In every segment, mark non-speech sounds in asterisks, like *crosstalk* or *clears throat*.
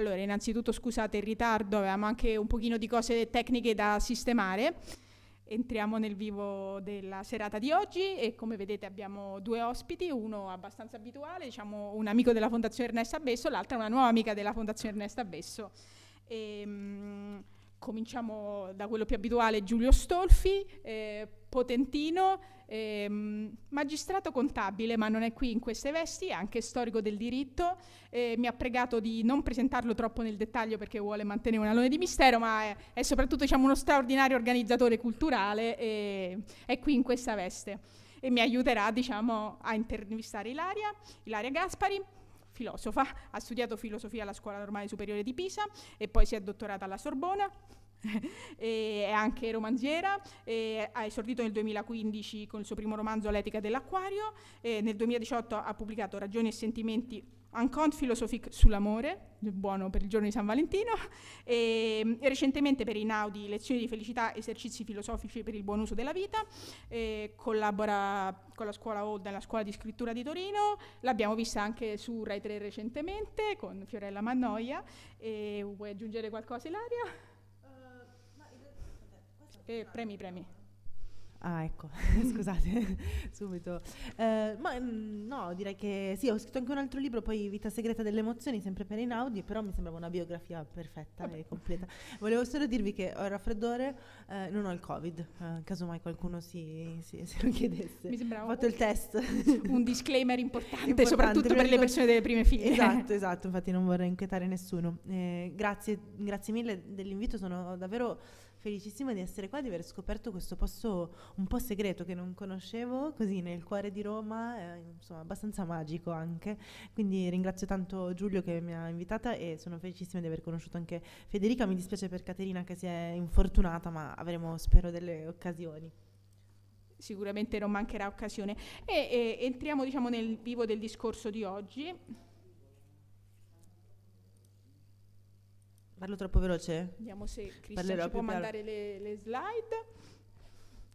Allora, innanzitutto scusate il ritardo, avevamo anche un pochino di cose tecniche da sistemare. Entriamo nel vivo della serata di oggi e come vedete abbiamo due ospiti, uno abbastanza abituale, diciamo un amico della Fondazione Ernesta Abesso, l'altra una nuova amica della Fondazione Ernesta Abesso. E, ehm, mh, cominciamo da quello più abituale, Giulio Stolfi. Eh, potentino, ehm, magistrato contabile, ma non è qui in queste vesti, è anche storico del diritto, eh, mi ha pregato di non presentarlo troppo nel dettaglio perché vuole mantenere un alone di mistero, ma è, è soprattutto diciamo, uno straordinario organizzatore culturale e è qui in questa veste e mi aiuterà diciamo, a intervistare Ilaria, Ilaria Gaspari, filosofa, ha studiato filosofia alla Scuola Normale Superiore di Pisa e poi si è dottorata alla Sorbona, *laughs* è anche romanziera, ha esordito nel 2015 con il suo primo romanzo L'etica dell'acquario, nel 2018 ha pubblicato Ragioni e sentimenti Ancon Philosophique sull'amore, buono per il giorno di San Valentino, e, e recentemente per Inaudi Lezioni di felicità, esercizi filosofici per il buon uso della vita, collabora con la scuola Old nella scuola di scrittura di Torino, l'abbiamo vista anche su Rai 3 recentemente con Fiorella Mannoia, e, vuoi aggiungere qualcosa Ilaria? e premi premi. Ah, ecco, *laughs* scusate, *laughs* subito. Eh, ma mm, no, direi che sì, ho scritto anche un altro libro, poi Vita segreta delle emozioni, sempre per Inaudi, però mi sembrava una biografia perfetta Vabbè. e completa. Volevo solo dirvi che ho il raffreddore, eh, non ho il Covid, eh, casomai qualcuno si, si, *laughs* se lo chiedesse. Mi sembrava. Ho fatto il test. Un disclaimer importante, importante soprattutto per, per le persone delle prime figlie. Esatto, esatto, infatti non vorrei inquietare nessuno. Eh, grazie, grazie mille dell'invito, sono davvero felicissima di essere qua, di aver scoperto questo posto un po' segreto che non conoscevo, così nel cuore di Roma, eh, insomma abbastanza magico anche. Quindi ringrazio tanto Giulio che mi ha invitata e sono felicissima di aver conosciuto anche Federica. Mi dispiace per Caterina che si è infortunata, ma avremo spero delle occasioni sicuramente non mancherà occasione. E, e entriamo diciamo, nel vivo del discorso di oggi. Parlo troppo veloce? Vediamo se Cristian ci può mandare le, le slide.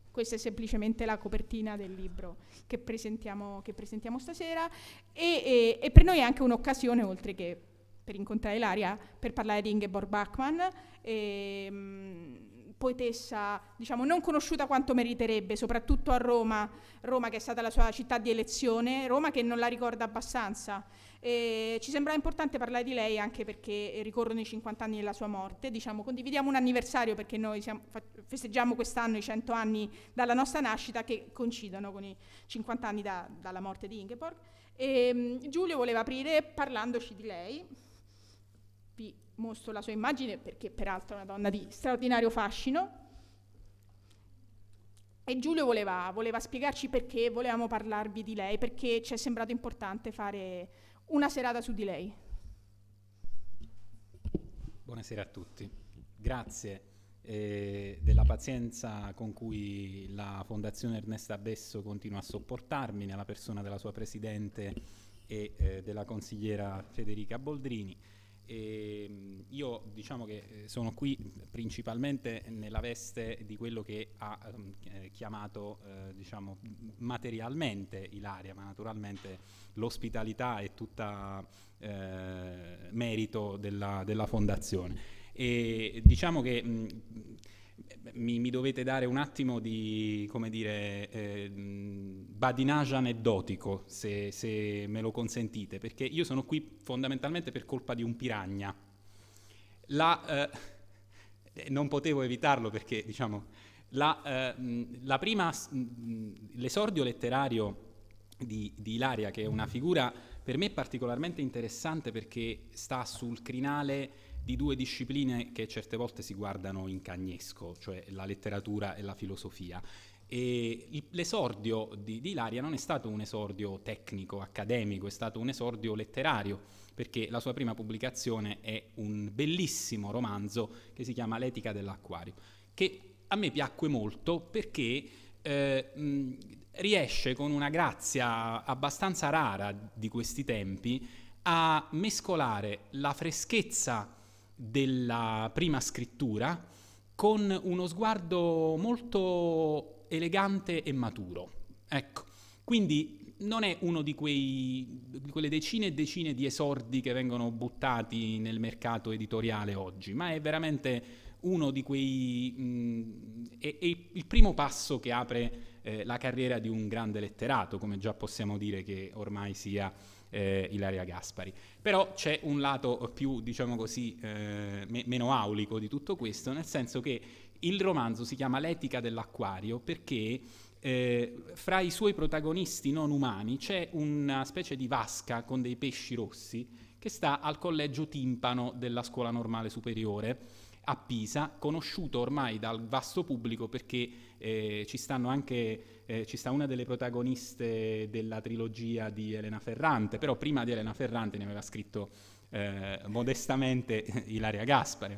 Questa è semplicemente la copertina del libro che presentiamo, che presentiamo stasera e, e, e, per noi è anche un'occasione, oltre che per incontrare l'aria, per parlare di Ingeborg Bachmann, e, ehm, mh, poetessa diciamo, non conosciuta quanto meriterebbe, soprattutto a Roma, Roma che è stata la sua città di elezione, Roma che non la ricorda abbastanza. Eh, ci sembra importante parlare di lei anche perché ricorrono i 50 anni della sua morte, diciamo, condividiamo un anniversario perché noi siamo, festeggiamo quest'anno i 100 anni dalla nostra nascita che coincidono con i 50 anni da, dalla morte di Ingeborg. E, ehm, Giulio voleva aprire parlandoci di lei, vi mostro la sua immagine perché peraltro è una donna di straordinario fascino. E Giulio voleva, voleva spiegarci perché volevamo parlarvi di lei, perché ci è sembrato importante fare una serata su di lei. Buonasera a tutti, grazie eh, della pazienza con cui la Fondazione Ernesta Besso continua a sopportarmi nella persona della sua Presidente e eh, della consigliera Federica Boldrini. E ehm, io diciamo che eh, sono qui principalmente nella veste di quello che ha ehm, eh, chiamato eh, diciamo, materialmente Ilaria, ma naturalmente l'ospitalità è tutta eh, merito della, della fondazione. E diciamo che mh, mi, mi, dovete dare un attimo di, come dire, eh, badinaggio aneddotico, se, se, me lo consentite, perché io sono qui fondamentalmente per colpa di un piragna. La, eh, eh non potevo evitarlo perché, diciamo, la, eh, la prima, mm, mm, l'esordio letterario di, di Ilaria, che è una figura per me particolarmente interessante perché sta sul crinale di due discipline che certe volte si guardano in cagnesco, cioè la letteratura e la filosofia. E l'esordio di, di Ilaria non è stato un esordio tecnico, accademico, è stato un esordio letterario, perché la sua prima pubblicazione è un bellissimo romanzo che si chiama L'etica dell'acquario, che a me piacque molto perché eh, mh, riesce con una grazia abbastanza rara di questi tempi a mescolare la freschezza della prima scrittura con uno sguardo molto elegante e maturo. Ecco, quindi non è uno di, quei, di quelle decine e decine di esordi che vengono buttati nel mercato editoriale oggi, ma è veramente uno di quei... Mh, mm, è, è, il primo passo che apre eh, la carriera di un grande letterato, come già possiamo dire che ormai sia eh, Ilaria Gaspari. Però c'è un lato più, diciamo così, eh, me- meno aulico di tutto questo, nel senso che il romanzo si chiama L'etica dell'acquario perché eh, fra i suoi protagonisti non umani c'è una specie di vasca con dei pesci rossi che sta al collegio timpano della scuola normale superiore a Pisa, conosciuto ormai dal vasto pubblico perché eh, ci, anche, eh, ci, sta una delle protagoniste della trilogia di Elena Ferrante, però prima di Elena Ferrante ne aveva scritto eh, modestamente *laughs* Ilaria Gaspari.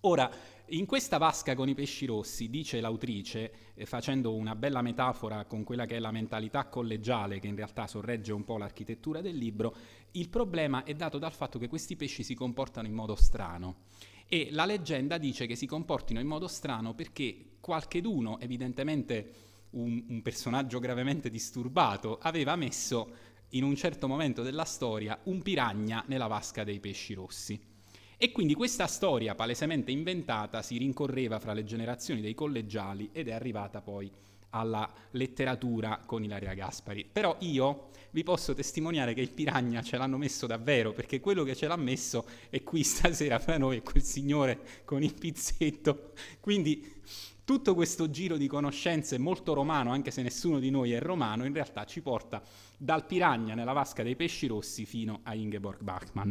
Ora, in questa vasca con i pesci rossi, dice l'autrice, eh, facendo una bella metafora con quella che è la mentalità collegiale che in realtà sorregge un po' l'architettura del libro, il problema è dato dal fatto che questi pesci si comportano in modo strano e la leggenda dice che si comportino in modo strano perché qualcheduno, evidentemente un, un personaggio gravemente disturbato, aveva messo in un certo momento della storia un piragna nella vasca dei pesci rossi. E quindi questa storia palesemente inventata si rincorreva fra le generazioni dei collegiali ed è arrivata poi alla letteratura con Ilaria Gaspari. Però io vi posso testimoniare che il Piragna ce l'hanno messo davvero, perché quello che ce l'ha messo è qui stasera fra noi, è quel signore con il pizzetto. Quindi tutto questo giro di conoscenze molto romano, anche se nessuno di noi è romano, in realtà ci porta dal Piragna nella vasca dei pesci rossi fino a Ingeborg Bachmann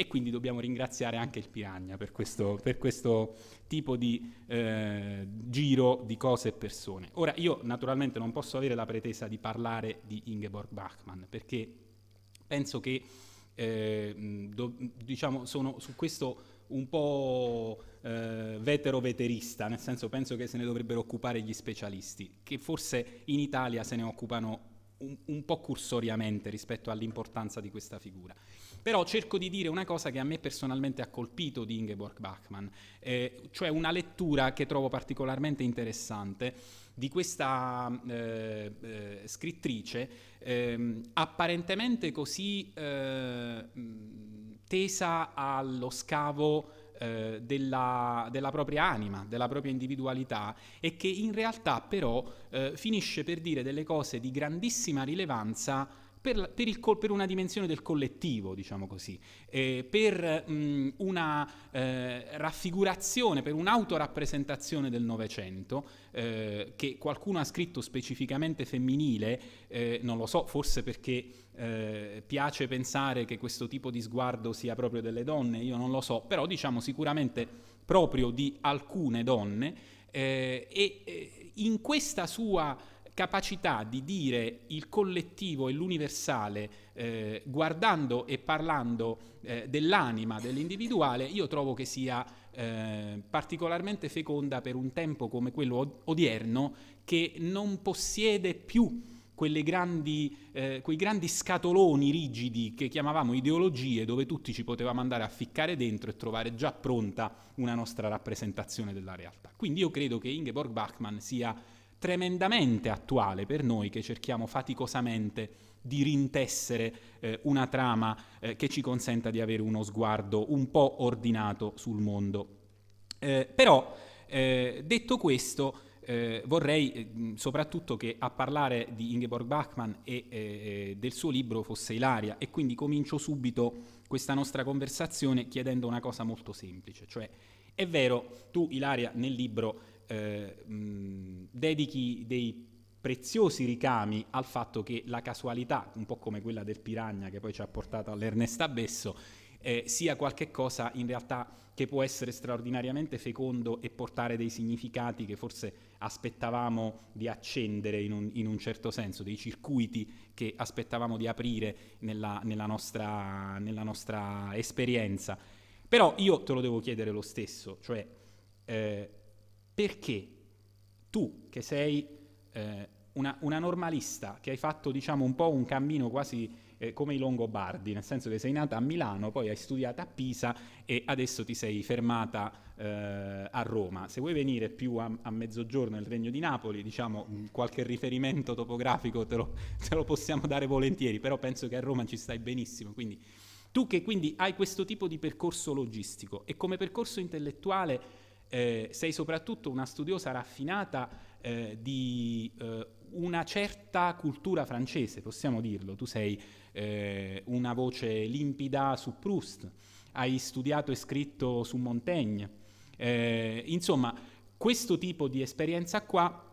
e quindi dobbiamo ringraziare anche il Piranha per questo, per questo tipo di eh, giro di cose e persone. Ora io naturalmente non posso avere la pretesa di parlare di Ingeborg Bachmann perché penso che eh, do, diciamo, sono su questo un po' eh, vetero-veterista, nel senso penso che se ne dovrebbero occupare gli specialisti, che forse in Italia se ne occupano un, un po' cursoriamente rispetto all'importanza di questa figura. Però cerco di dire una cosa che a me personalmente ha colpito di Ingeborg Bachmann, eh, cioè una lettura che trovo particolarmente interessante di questa eh, eh, scrittrice ehm, apparentemente così eh, tesa allo scavo eh, della, della, propria anima, della propria individualità e che in realtà però eh, finisce per dire delle cose di grandissima rilevanza per, la, per, il, per, una dimensione del collettivo, diciamo così, eh, per mh, una eh, raffigurazione, per un'autorappresentazione del Novecento, eh, che qualcuno ha scritto specificamente femminile, eh, non lo so, forse perché eh, piace pensare che questo tipo di sguardo sia proprio delle donne, io non lo so, però diciamo sicuramente proprio di alcune donne, eh, e in questa sua capacità di dire il collettivo e l'universale eh, guardando e parlando eh, dell'anima dell'individuale, io trovo che sia eh, particolarmente feconda per un tempo come quello odierno che non possiede più Grandi, eh, quei grandi scatoloni rigidi che chiamavamo ideologie, dove tutti ci potevamo andare a ficcare dentro e trovare già pronta una nostra rappresentazione della realtà. Quindi io credo che Ingeborg Bachmann sia tremendamente attuale per noi che cerchiamo faticosamente di rintessere eh, una trama eh, che ci consenta di avere uno sguardo un po' ordinato sul mondo. Eh, però, eh, detto questo, eh, vorrei eh, soprattutto che a parlare di Ingeborg Bachmann e del suo libro fosse Ilaria e quindi comincio subito questa nostra conversazione chiedendo una cosa molto semplice, cioè è vero, tu Ilaria nel libro eh, mh, dedichi dei preziosi ricami al fatto che la casualità, un po' come quella del Piragna che poi ci ha portato all'Ernesta Besso, eh, sia qualcosa in realtà che può essere straordinariamente fecondo e portare dei significati che forse aspettavamo di accendere in un, in un certo senso, dei circuiti che aspettavamo di aprire nella, nella, nostra, nella nostra esperienza. Però io te lo devo chiedere lo stesso, cioè eh, perché tu, che sei eh, una, una, normalista, che hai fatto diciamo, un po' un cammino quasi eh, come i Longobardi, nel senso che sei nata a Milano, poi hai studiato a Pisa e adesso ti sei fermata eh, a Roma. Se vuoi venire più a, a, mezzogiorno nel Regno di Napoli, diciamo mm, qualche riferimento topografico te lo, *laughs* te lo, possiamo dare volentieri, però penso che a Roma ci stai benissimo. Quindi tu che quindi hai questo tipo di percorso logistico e come percorso intellettuale eh, sei soprattutto una studiosa raffinata eh, di eh, una certa cultura francese, possiamo dirlo, tu sei eh, una voce limpida su Proust, hai studiato e scritto su Montaigne, eh, insomma questo tipo di esperienza qua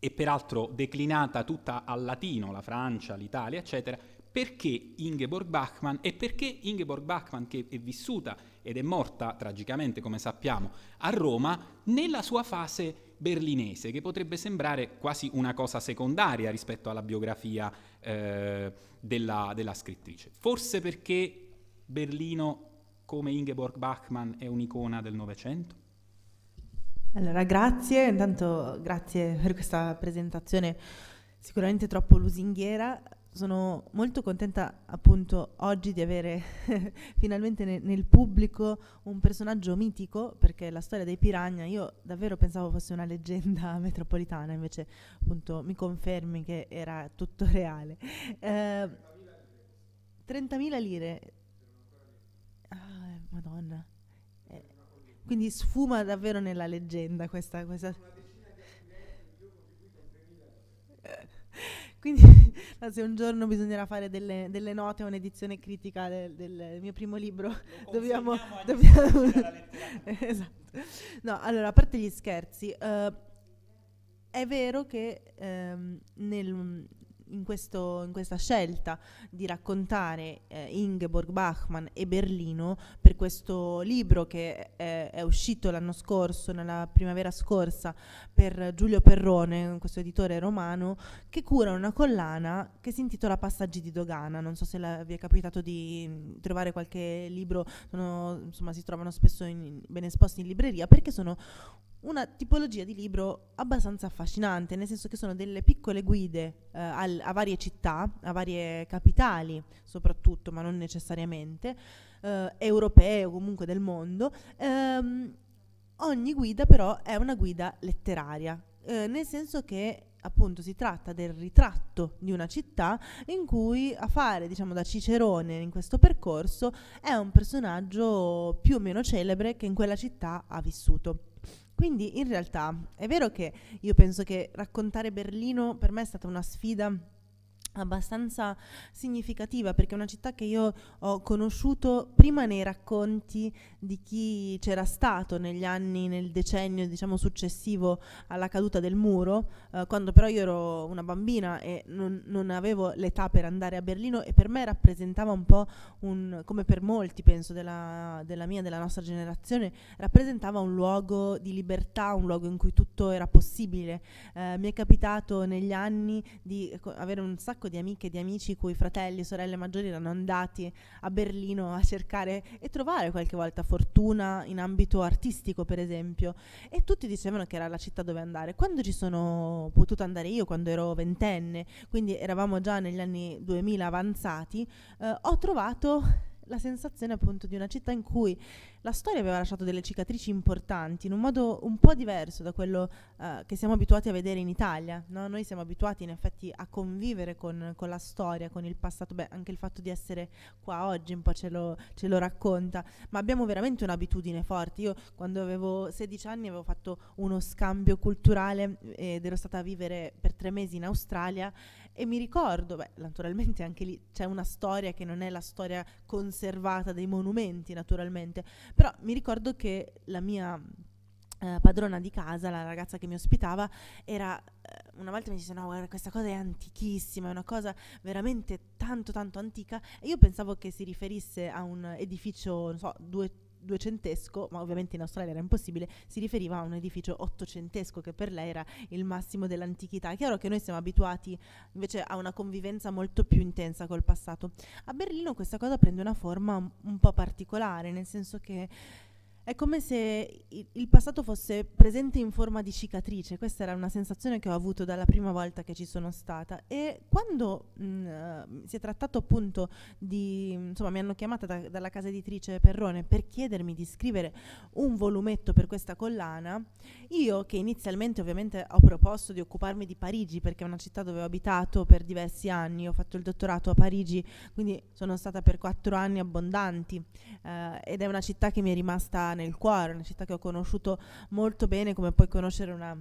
è peraltro declinata tutta al latino, la Francia, l'Italia, eccetera, perché Ingeborg Bachmann e perché Ingeborg Bachmann che è vissuta ed è morta tragicamente, come sappiamo, a Roma nella sua fase berlinese, che potrebbe sembrare quasi una cosa secondaria rispetto alla biografia eh, della, della scrittrice. Forse perché Berlino, come Ingeborg Bachmann, è un'icona del Novecento? Allora, grazie, intanto grazie per questa presentazione sicuramente troppo lusinghiera sono molto contenta appunto oggi di avere *laughs* finalmente ne nel pubblico un personaggio mitico perché la storia dei Piragna io davvero pensavo fosse una leggenda *laughs* metropolitana invece appunto mi confermi che era tutto *laughs* reale eh, 30.000 lire ah, madonna eh, quindi sfuma davvero nella leggenda questa, questa Quindi *laughs* se un giorno bisognerà fare delle, delle note o un'edizione critica del, del, mio primo libro, Lo dobbiamo... dobbiamo *laughs* esatto. No, allora, a parte gli scherzi, uh, è vero che um, nel, in, questo, in, questa scelta di raccontare eh, Ingeborg Bachmann e Berlino per questo libro che eh, è uscito l'anno scorso, nella primavera scorsa, per Giulio Perrone, questo editore romano, che cura una collana che si intitola Passaggi di Dogana. Non so se la, vi è capitato di mm, trovare qualche libro, sono, insomma si trovano spesso in, ben esposti in libreria perché sono una tipologia di libro abbastanza affascinante, nel senso che sono delle piccole guide eh, al, a varie città, a varie capitali soprattutto, ma non necessariamente, eh, europee o comunque del mondo. Ehm, ogni guida però è una guida letteraria, eh, nel senso che appunto si tratta del ritratto di una città in cui a fare diciamo da Cicerone in questo percorso è un personaggio più o meno celebre che in quella città ha vissuto. Quindi in realtà è vero che io penso che raccontare Berlino per me è stata una sfida abbastanza significativa perché è una città che io ho conosciuto prima nei racconti di chi c'era stato negli anni, nel decennio diciamo successivo alla caduta del muro, eh, quando però io ero una bambina e non, non, avevo l'età per andare a Berlino e per me rappresentava un po' un, come per molti penso della, della mia, della nostra generazione, rappresentava un luogo di libertà, un luogo in cui tutto era possibile. Eh, mi è capitato negli anni di avere un sacco sacco di amiche e di amici cui fratelli e sorelle maggiori erano andati a Berlino a cercare e trovare qualche volta fortuna in ambito artistico, per esempio, e tutti dicevano che era la città dove andare. Quando ci sono potuta andare io, quando ero ventenne, quindi eravamo già negli anni 2000 avanzati, eh, ho trovato la sensazione appunto di una città in cui la storia aveva lasciato delle cicatrici importanti in un modo un po' diverso da quello eh, che siamo abituati a vedere in Italia. No? Noi siamo abituati in effetti a convivere con, con, la storia, con il passato, beh anche il fatto di essere qua oggi un po' ce lo, ce lo racconta, ma abbiamo veramente un'abitudine forte. Io quando avevo 16 anni avevo fatto uno scambio culturale eh, ed ero stata a vivere per tre mesi in Australia e mi ricordo, beh, naturalmente anche lì c'è una storia che non è la storia conservata dei monumenti, naturalmente, però mi ricordo che la mia eh, padrona di casa, la ragazza che mi ospitava, era eh, una volta mi disse no guarda questa cosa è antichissima è una cosa veramente tanto tanto antica e io pensavo che si riferisse a un edificio non so due duecentesco, ma ovviamente in Australia era impossibile, si riferiva a un edificio ottocentesco che per lei era il massimo dell'antichità. È chiaro che noi siamo abituati invece a una convivenza molto più intensa col passato. A Berlino questa cosa prende una forma un po' particolare, nel senso che è come se il passato fosse presente in forma di cicatrice, questa era una sensazione che ho avuto dalla prima volta che ci sono stata e quando mh, mm, eh, si è trattato appunto di, insomma mi hanno chiamata da, dalla casa editrice Perrone per chiedermi di scrivere un volumetto per questa collana, io che inizialmente ovviamente ho proposto di occuparmi di Parigi perché è una città dove ho abitato per diversi anni, ho fatto il dottorato a Parigi, quindi sono stata per quattro anni abbondanti eh, ed è una città che mi è rimasta nel cuore, una città che ho conosciuto molto bene, come puoi conoscere una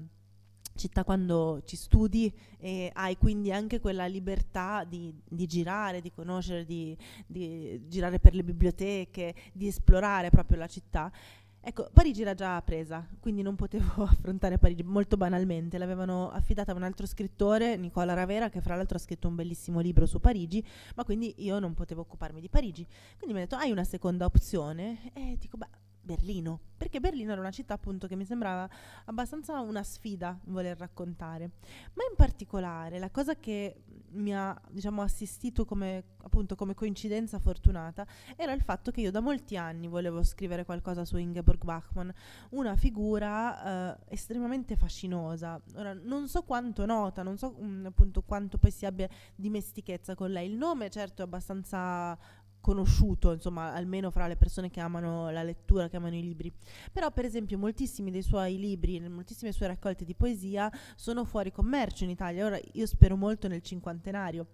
città quando ci studi e hai quindi anche quella libertà di, di girare, di conoscere, di, di, girare per le biblioteche, di esplorare proprio la città. Ecco, Parigi era già presa, quindi non potevo *laughs* affrontare Parigi molto banalmente, l'avevano affidata a un altro scrittore, Nicola Ravera, che fra l'altro ha scritto un bellissimo libro su Parigi, ma quindi io non potevo occuparmi di Parigi. Quindi mi ha detto, hai una seconda opzione? E dico, beh Berlino, perché Berlino era una città appunto che mi sembrava abbastanza una sfida voler raccontare, ma in particolare la cosa che mi ha diciamo, assistito come, appunto, come coincidenza fortunata era il fatto che io da molti anni volevo scrivere qualcosa su Ingeborg Bachmann, una figura eh, estremamente fascinosa, ora non so quanto nota, non so mh, mm, appunto quanto poi si abbia dimestichezza con lei, il nome certo è abbastanza conosciuto, insomma, almeno fra le persone che amano la lettura, che amano i libri. Però, per esempio, moltissimi dei suoi libri, moltissime sue raccolte di poesia sono fuori commercio in Italia. Ora io spero molto nel cinquantenario.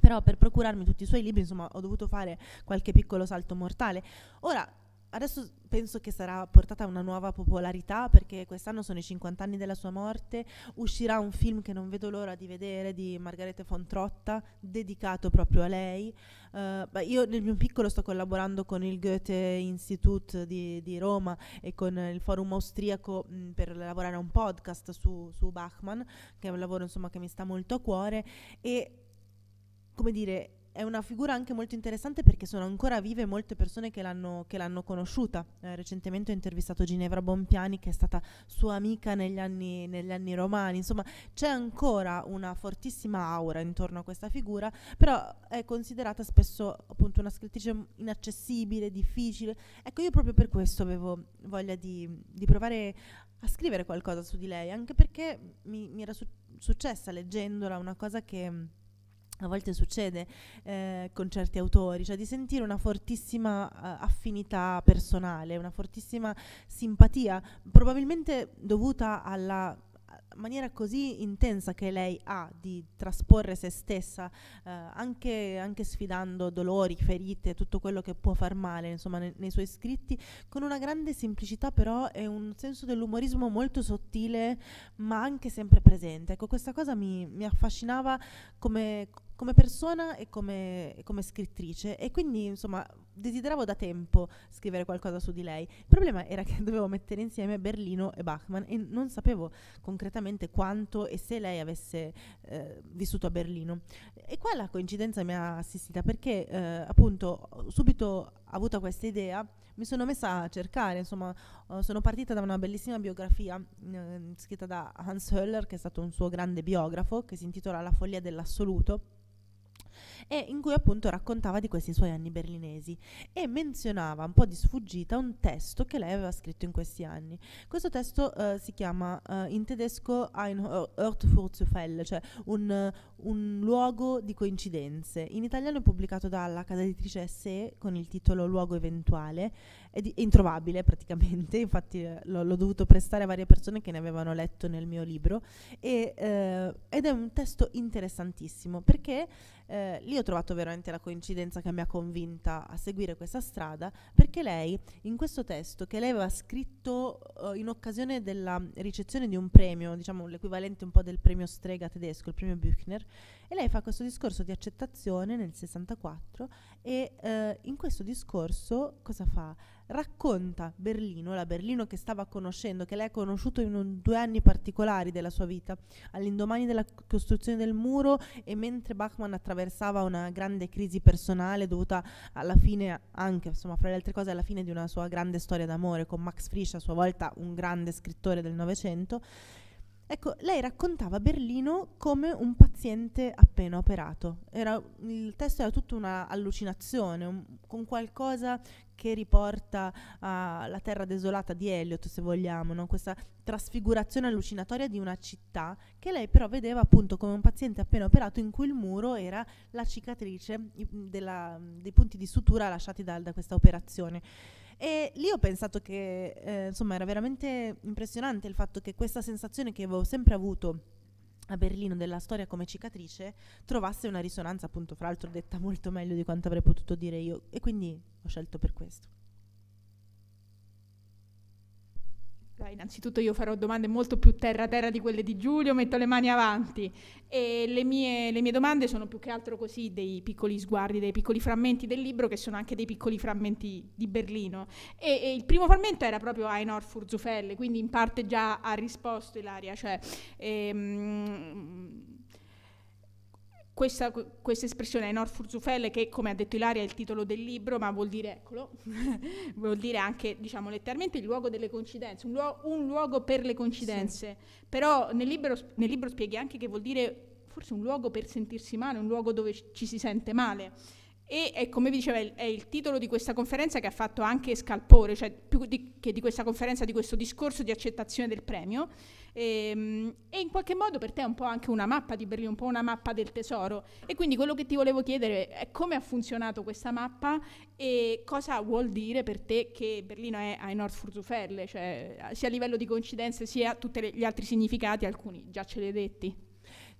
Però per procurarmi tutti i suoi libri, insomma, ho dovuto fare qualche piccolo salto mortale. Ora, adesso penso che sarà portata a una nuova popolarità perché quest'anno sono i 50 anni della sua morte, uscirà un film che non vedo l'ora di vedere di Margarete Fontrotta dedicato proprio a lei. Uh, io nel mio piccolo sto collaborando con il Goethe Institut di, di Roma e con il forum austriaco mh, mm, per lavorare a un podcast su, su Bachmann, che è un lavoro insomma, che mi sta molto a cuore e come dire è una figura anche molto interessante perché sono ancora vive molte persone che l'hanno, che l'hanno conosciuta. Eh, recentemente ho intervistato Ginevra Bompiani che è stata sua amica negli anni, negli anni romani, insomma c'è ancora una fortissima aura intorno a questa figura, però è considerata spesso appunto una scrittrice inaccessibile, difficile. Ecco, io proprio per questo avevo voglia di, di provare a scrivere qualcosa su di lei, anche perché mi, mi era su- successa leggendola una cosa che a volte succede eh, con certi autori, cioè di sentire una fortissima uh, affinità personale, una fortissima simpatia, probabilmente dovuta alla eh, maniera così intensa che lei ha di trasporre se stessa, eh, anche, anche, sfidando dolori, ferite, tutto quello che può far male, insomma, ne, nei suoi scritti, con una grande semplicità però e un senso dell'umorismo molto sottile, ma anche sempre presente. Ecco, questa cosa mi, mi affascinava come, come persona e come, come, scrittrice e quindi insomma desideravo da tempo scrivere qualcosa su di lei. Il problema era che *laughs* dovevo mettere insieme Berlino e Bachmann e non sapevo concretamente quanto e se lei avesse eh, vissuto a Berlino. E qua la coincidenza mi ha assistita perché eh, appunto subito avuta questa idea mi sono messa a cercare, insomma, uh, sono partita da una bellissima biografia eh, scritta da Hans Höller, che è stato un suo grande biografo, che si intitola La follia dell'assoluto e in cui appunto raccontava di questi suoi anni berlinesi e menzionava un po' di sfuggita un testo che lei aveva scritto in questi anni. Questo testo eh, si chiama eh, in tedesco Ein Ort für Zufälle, cioè un, un, luogo di coincidenze. In italiano è pubblicato dalla casa editrice SE con il titolo Luogo eventuale, è, introvabile praticamente, *laughs* infatti eh, l'ho, l'ho, dovuto prestare a varie persone che ne avevano letto nel mio libro e, eh, ed è un testo interessantissimo perché eh, lì ho trovato veramente la coincidenza che mi ha convinta a seguire questa strada, perché lei in questo testo che lei aveva scritto eh, in occasione della ricezione di un premio, diciamo l'equivalente un po' del premio strega tedesco, il premio Büchner, e lei fa questo discorso di accettazione nel 64 e eh, in questo discorso cosa fa? racconta Berlino, la Berlino che stava conoscendo, che lei ha conosciuto in un, due anni particolari della sua vita, all'indomani della costruzione del muro e mentre Bachmann attraversava attraversava una grande crisi personale dovuta alla fine anche, insomma, fra le altre cose, alla fine di una sua grande storia d'amore con Max Frisch, a sua volta un grande scrittore del Novecento Ecco, lei raccontava Berlino come un paziente appena operato. Era, il testo era tutta una allucinazione, un, con qualcosa che riporta alla uh, terra desolata di Eliot, se vogliamo, no? questa trasfigurazione allucinatoria di una città che lei però vedeva appunto come un paziente appena operato in cui il muro era la cicatrice della, dei punti di sutura lasciati da, da questa operazione. E lì ho pensato che, eh, insomma, era veramente impressionante il fatto che questa sensazione che avevo sempre avuto a Berlino della storia come cicatrice trovasse una risonanza, appunto, fra l'altro detta molto meglio di quanto avrei potuto dire io. E quindi ho scelto per questo. Allora, innanzitutto io farò domande molto più terra-terra di quelle di Giulio, metto le mani avanti. E le mie, le mie, domande sono più che altro così dei piccoli sguardi, dei piccoli frammenti del libro, che sono anche dei piccoli frammenti di Berlino. E, e il primo frammento era proprio Ainor Furzufelle, quindi in parte già ha risposto Ilaria, cioè... Ehm, questa, questa, espressione Enor Furzufelle, che come ha detto Ilaria è il titolo del libro, ma vuol dire, eccolo, *laughs* vuol dire anche, diciamo letteralmente, il luogo delle coincidenze, un, luo- un luogo per le coincidenze. Sì. Però nel libro, nel libro spieghi anche che vuol dire forse un luogo per sentirsi male, un luogo dove ci si sente male. E è, come vi dicevo, è il titolo di questa conferenza che ha fatto anche scalpore, cioè più di, che di questa conferenza, di questo discorso di accettazione del premio. E, ehm, e, in qualche modo per te è un po' anche una mappa di Berlino, un po' una mappa del tesoro. E quindi quello che ti volevo chiedere è come ha funzionato questa mappa e cosa vuol dire per te che Berlino è ai Nord Furzuferle, cioè sia a livello di coincidenze sia tutti gli altri significati, alcuni già ce li hai detti.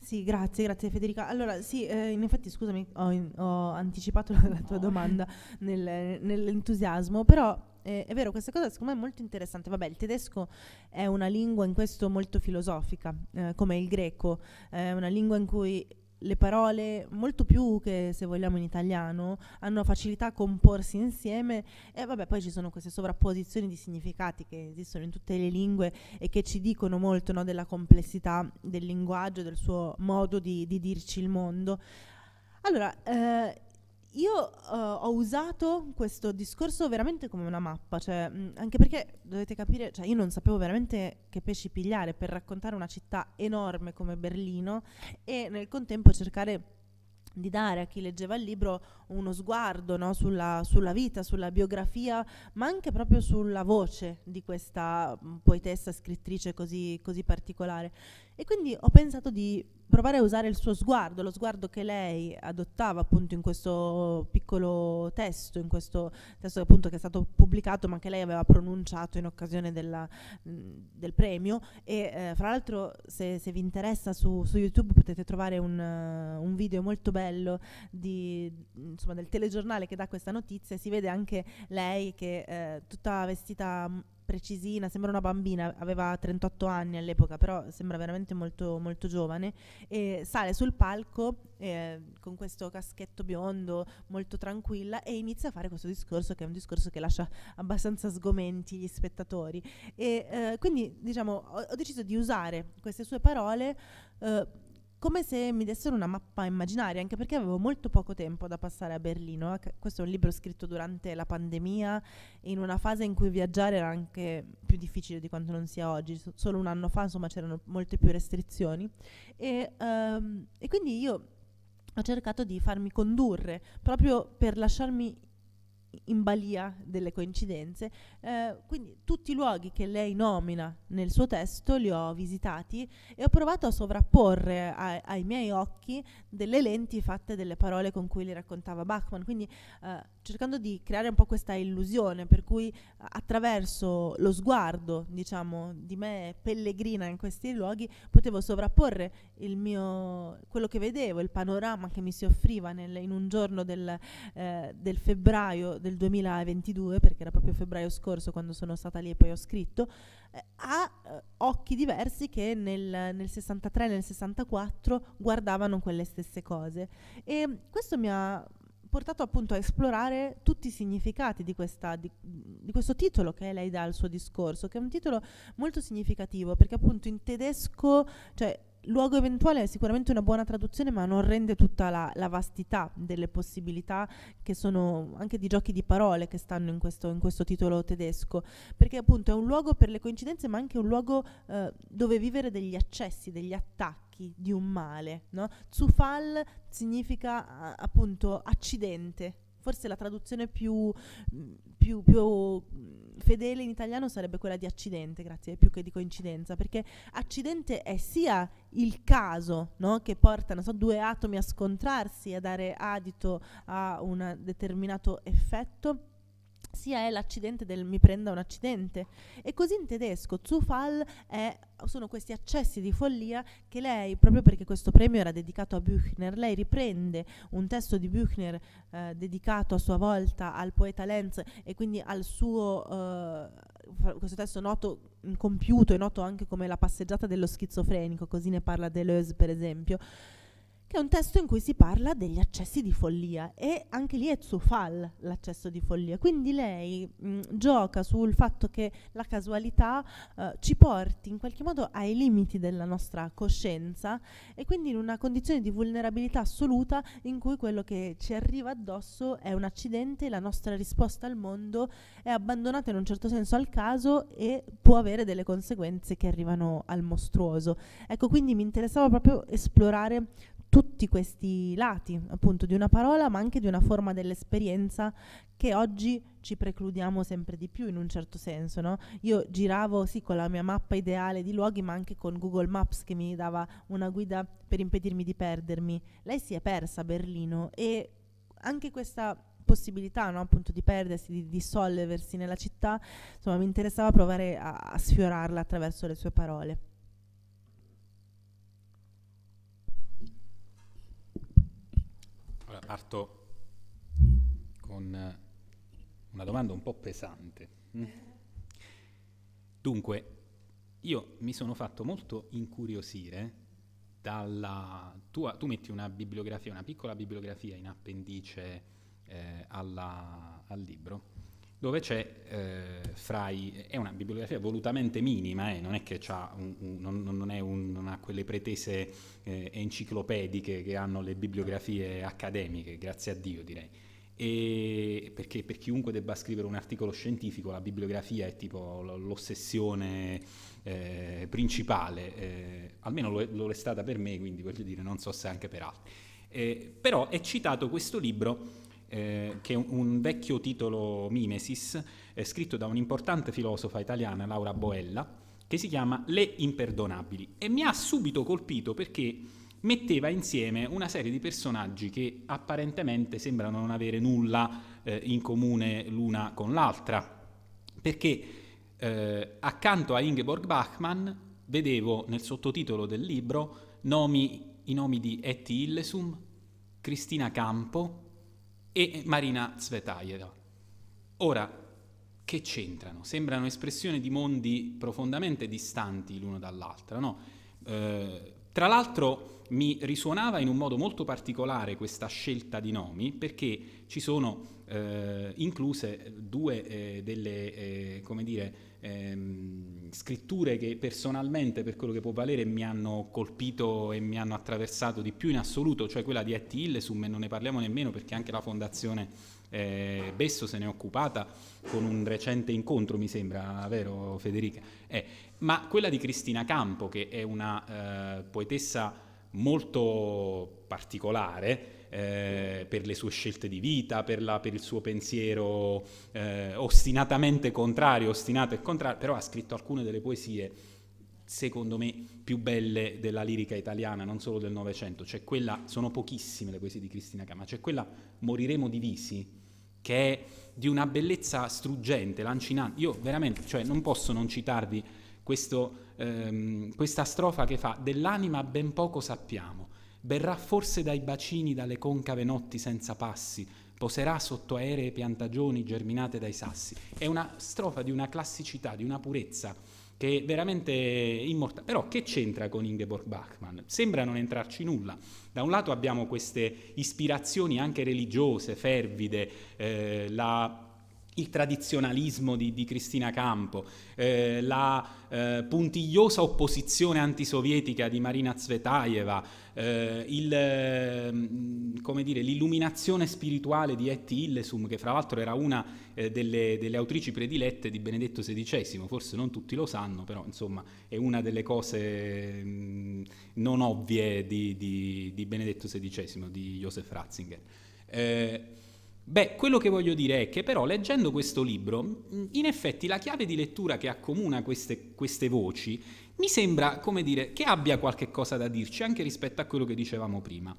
Sì, grazie, grazie Federica. Allora, sì, eh, in effetti scusami, ho, in, ho anticipato *laughs* la, la tua domanda nel, nell'entusiasmo, però eh, è vero, questa cosa secondo me è molto interessante. Vabbè, il tedesco è una lingua in questo molto filosofica, eh, come il greco, è una lingua in cui le parole, molto più che se vogliamo in italiano, hanno facilità a comporsi insieme e vabbè poi ci sono queste sovrapposizioni di significati che esistono in tutte le lingue e che ci dicono molto no, della complessità del linguaggio, del suo modo di, di dirci il mondo. Allora, eh, io uh, ho usato questo discorso veramente come una mappa, cioè, mh, mm, anche perché dovete capire, cioè, io non sapevo veramente che pesci pigliare per raccontare una città enorme come Berlino e nel contempo cercare di dare a chi leggeva il libro uno sguardo no, sulla, sulla, vita, sulla biografia, ma anche proprio sulla voce di questa mm, poetessa, scrittrice così, così particolare. E quindi ho pensato di provare a usare il suo sguardo, lo sguardo che lei adottava appunto in questo piccolo testo, in questo testo appunto che è stato pubblicato ma che lei aveva pronunciato in occasione della, mh, del premio e eh, fra l'altro se, se, vi interessa su, su, YouTube potete trovare un, uh, un video molto bello di, insomma, del telegiornale che dà questa notizia e si vede anche lei che eh, tutta vestita precisina, sembra una bambina, aveva 38 anni all'epoca, però sembra veramente molto, molto giovane, e sale sul palco eh, con questo caschetto biondo, molto tranquilla, e inizia a fare questo discorso che è un discorso che lascia abbastanza sgomenti gli spettatori. E eh, quindi diciamo, ho, ho, deciso di usare queste sue parole. Eh, come se mi dessero una mappa immaginaria, anche perché avevo molto poco tempo da passare a Berlino. Eh, questo è un libro scritto durante la pandemia, in una fase in cui viaggiare era anche più difficile di quanto non sia oggi. So- solo un anno fa, insomma, c'erano molte più restrizioni. E, um, e quindi io ho cercato di farmi condurre proprio per lasciarmi in balia delle coincidenze. Eh, quindi tutti i luoghi che lei nomina nel suo testo li ho visitati e ho provato a sovrapporre a, ai miei occhi delle lenti fatte delle parole con cui li raccontava Bachmann, quindi eh, cercando di creare un po' questa illusione per cui attraverso lo sguardo, diciamo, di me pellegrina in questi luoghi, potevo sovrapporre mio, quello che vedevo, il panorama che mi si offriva nel, in un giorno del, eh, del febbraio del 2022, perché era proprio febbraio scorso quando sono stata lì e poi ho scritto, eh, ha eh, occhi diversi che nel, nel 63 e nel 64 guardavano quelle stesse cose. E questo mi ha portato appunto a esplorare tutti i significati di, questa, di, di, questo titolo che lei dà al suo discorso, che è un titolo molto significativo perché appunto in tedesco, cioè luogo eventuale è sicuramente una buona traduzione, ma non rende tutta la, la, vastità delle possibilità che sono anche di giochi di parole che stanno in questo, in questo titolo tedesco, perché appunto è un luogo per le coincidenze, ma anche un luogo eh, dove vivere degli accessi, degli attacchi di un male. No? Zufall significa appunto accidente, forse la traduzione più, più, più fedele in italiano sarebbe quella di accidente, grazie, più che di coincidenza, perché accidente è sia il caso no, che porta so, due atomi a scontrarsi, a dare adito a un determinato effetto, sia è l'accidente del mi prenda un accidente. E così in tedesco Zufall è, sono questi accessi di follia che lei, proprio perché questo premio era dedicato a Büchner, lei riprende un testo di Büchner eh, dedicato a sua volta al poeta Lenz e quindi al suo, eh, questo testo noto, compiuto e noto anche come la passeggiata dello schizofrenico, così ne parla Deleuze per esempio che è un testo in cui si parla degli accessi di follia e anche lì è Zufal l'accesso di follia. Quindi lei mh, mm, gioca sul fatto che la casualità eh, ci porti in qualche modo ai limiti della nostra coscienza e quindi in una condizione di vulnerabilità assoluta in cui quello che ci arriva addosso è un accidente, la nostra risposta al mondo è abbandonata in un certo senso al caso e può avere delle conseguenze che arrivano al mostruoso. Ecco, quindi mi interessava proprio esplorare tutti questi lati appunto di una parola ma anche di una forma dell'esperienza che oggi ci precludiamo sempre di più in un certo senso. No? Io giravo sì con la mia mappa ideale di luoghi ma anche con Google Maps che mi dava una guida per impedirmi di perdermi. Lei si è persa a Berlino e anche questa possibilità no, appunto di perdersi, di dissolversi nella città, insomma mi interessava provare a, a sfiorarla attraverso le sue parole. parto con eh, una domanda un po' pesante. Mm? Dunque, io mi sono fatto molto incuriosire dalla tua... Tu metti una bibliografia, una piccola bibliografia in appendice eh, alla, al libro, dove c'è eh, Frai, è una bibliografia volutamente minima, eh, non è che un, un, non, non, è un, non, ha quelle pretese eh, enciclopediche che hanno le bibliografie accademiche, grazie a Dio direi. E perché per chiunque debba scrivere un articolo scientifico la bibliografia è tipo l'ossessione eh, principale, eh, almeno lo, lo è stata per me, quindi voglio dire non so se anche per altri. Eh, però è citato questo libro eh, che è un vecchio titolo Mimesis, eh, scritto da un'importante filosofa italiana, Laura Boella, che si chiama Le imperdonabili. E mi ha subito colpito perché metteva insieme una serie di personaggi che apparentemente sembrano non avere nulla eh, in comune l'una con l'altra, perché eh, accanto a Ingeborg Bachmann vedevo nel sottotitolo del libro nomi, i nomi di Etty Illesum, Cristina Campo, e Marina Tsvetaeva. Ora, che c'entrano? Sembrano espressioni di mondi profondamente distanti l'uno dall'altro, no? eh, tra l'altro mi risuonava in un modo molto particolare questa scelta di nomi perché ci sono eh, incluse due eh, delle, eh, come dire, ehm, scritture che personalmente, per quello che può valere, mi hanno colpito e mi hanno attraversato di più in assoluto, cioè quella di Etty Hillesum, e non ne parliamo nemmeno perché anche la fondazione eh, Besso se ne è occupata con un recente incontro, mi sembra, vero Federica? Eh, ma quella di Cristina Campo, che è una eh, poetessa molto particolare, eh, per le sue scelte di vita, per, la, per il suo pensiero eh, ostinatamente contrario, ostinato e contrario, però ha scritto alcune delle poesie secondo me più belle della lirica italiana, non solo del Novecento, c'è quella, sono pochissime le poesie di Cristina Cama, c'è quella Moriremo divisi, che è di una bellezza struggente, lancinante, io veramente, cioè non posso non citarvi questo, ehm, questa strofa che fa dell'anima ben poco sappiamo, Berrà forse dai bacini, dalle concave notti senza passi, poserà sotto aeree piantagioni germinate dai sassi. È una strofa di una classicità, di una purezza che è veramente immortale. Però che c'entra con Ingeborg Bachmann? Sembra non entrarci nulla. Da un lato abbiamo queste ispirazioni anche religiose, fervide, eh, la il tradizionalismo di, di Cristina Campo, eh, la eh, puntigliosa opposizione antisovietica di Marina Zvetaeva, eh, il, mm, dire, l'illuminazione spirituale di Etty Illesum, che fra l'altro era una eh, delle, delle, autrici predilette di Benedetto XVI, forse non tutti lo sanno, però insomma è una delle cose mh, mm, non ovvie di, di, di, Benedetto XVI, di Joseph Ratzinger. Eh, Beh, quello che voglio dire è che però leggendo questo libro, mm, in effetti la chiave di lettura che accomuna queste, queste voci mi sembra, come dire, che abbia qualche cosa da dirci anche rispetto a quello che dicevamo prima.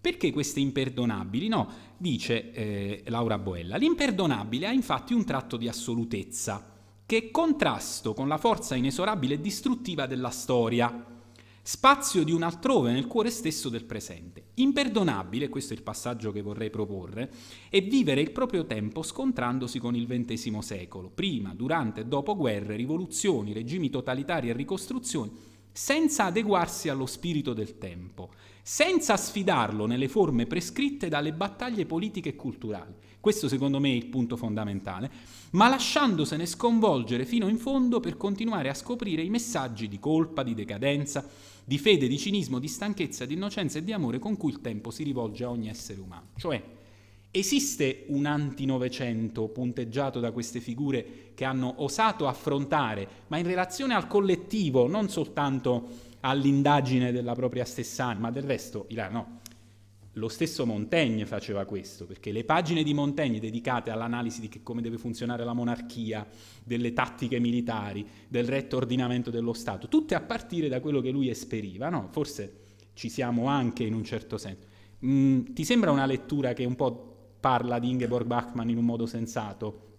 Perché queste imperdonabili? No, dice eh, Laura Boella, l'imperdonabile ha infatti un tratto di assolutezza, che è contrasto con la forza inesorabile e distruttiva della storia, spazio di un altrove nel cuore stesso del presente. Imperdonabile, questo è il passaggio che vorrei proporre, è vivere il proprio tempo scontrandosi con il XX secolo, prima, durante e dopo guerre, rivoluzioni, regimi totalitari e ricostruzioni, senza adeguarsi allo spirito del tempo, senza sfidarlo nelle forme prescritte dalle battaglie politiche e culturali. Questo secondo me è il punto fondamentale, ma lasciandosene sconvolgere fino in fondo per continuare a scoprire i messaggi di colpa, di decadenza, di fede, di cinismo, di stanchezza, di innocenza e di amore con cui il tempo si rivolge a ogni essere umano. Cioè, esiste un antinovecento punteggiato da queste figure che hanno osato affrontare, ma in relazione al collettivo, non soltanto all'indagine della propria stessa anima, del resto, Ilaria, no, lo stesso Montaigne faceva questo, perché le pagine di Montaigne dedicate all'analisi di come deve funzionare la monarchia, delle tattiche militari, del retto ordinamento dello Stato, tutte a partire da quello che lui esperiva, no? forse ci siamo anche in un certo senso. Mm, ti sembra una lettura che un po' parla di Ingeborg Bachmann in un modo sensato?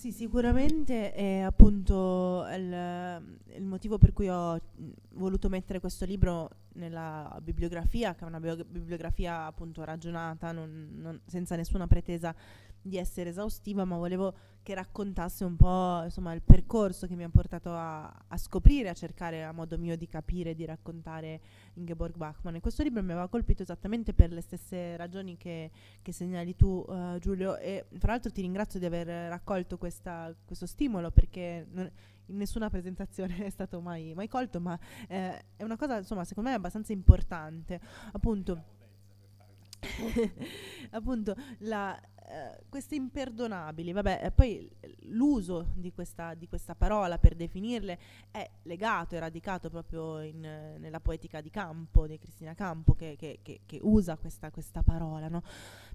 Sì, sicuramente è appunto il, il, motivo per cui ho voluto mettere questo libro nella bibliografia, che è una bibliografia appunto ragionata, non, non, senza nessuna pretesa di essere esaustiva, ma volevo che raccontasse un po' insomma, il percorso che mi ha portato a, a, scoprire, a cercare a modo mio di capire, di raccontare Ingeborg Bachmann. E questo libro mi aveva colpito esattamente per le stesse ragioni che, che segnali tu, uh, Giulio. E fra l'altro ti ringrazio di aver raccolto questa, questo stimolo perché non, in nessuna presentazione *laughs* è stato mai, mai colto, ma eh, è una cosa, insomma, secondo me abbastanza importante. Appunto. *laughs* appunto la, eh, queste imperdonabili, vabbè, eh, poi l'uso di questa, di questa, parola per definirle è legato, è radicato proprio in, eh, nella poetica di Campo, di Cristina Campo, che, che, che, che usa questa, questa parola. No?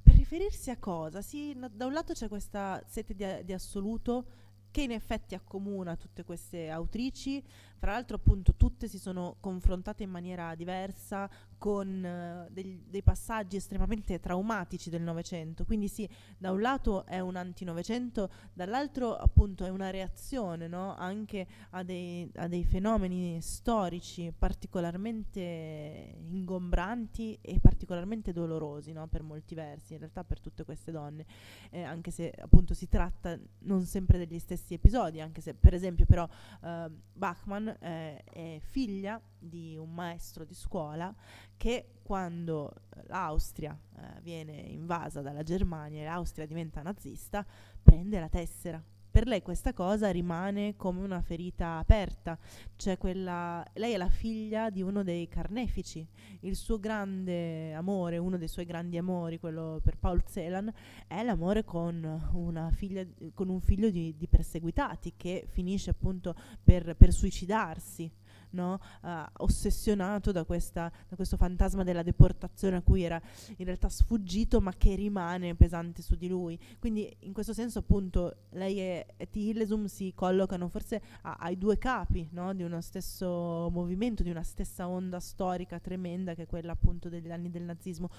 Per riferirsi a cosa? Sì, da un lato c'è questa sete di, di assoluto che in effetti accomuna tutte queste autrici. Fra l'altro, appunto, tutte si sono confrontate in maniera diversa, con eh, dei, dei passaggi estremamente traumatici del Novecento. Quindi sì, da un lato è un anti-Novecento, dall'altro appunto è una reazione no? anche a dei, a dei, fenomeni storici particolarmente ingombranti e particolarmente dolorosi no? per molti versi, in realtà per tutte queste donne, eh, anche se appunto si tratta non sempre degli stessi episodi, anche se per esempio però eh, Bachmann eh, è figlia di un maestro di scuola che quando eh, l'Austria eh, viene invasa dalla Germania e l'Austria diventa nazista, prende la tessera. Per lei questa cosa rimane come una ferita aperta, cioè quella, lei è la figlia di uno dei carnefici, il suo grande amore, uno dei suoi grandi amori, quello per Paul Celan, è l'amore con, figlia, con un figlio di, di, perseguitati che finisce appunto per, per suicidarsi no? uh, ossessionato da, questa, da, questo fantasma della deportazione a cui era in realtà sfuggito ma che rimane pesante su di lui. Quindi in questo senso appunto lei e, e T. Hillesum si collocano forse a, ai due capi no? di uno stesso movimento, di una stessa onda storica tremenda che è quella appunto degli anni del nazismo.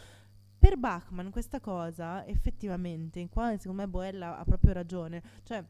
Per Bachmann questa cosa effettivamente, qua secondo me Boella ha proprio ragione, cioè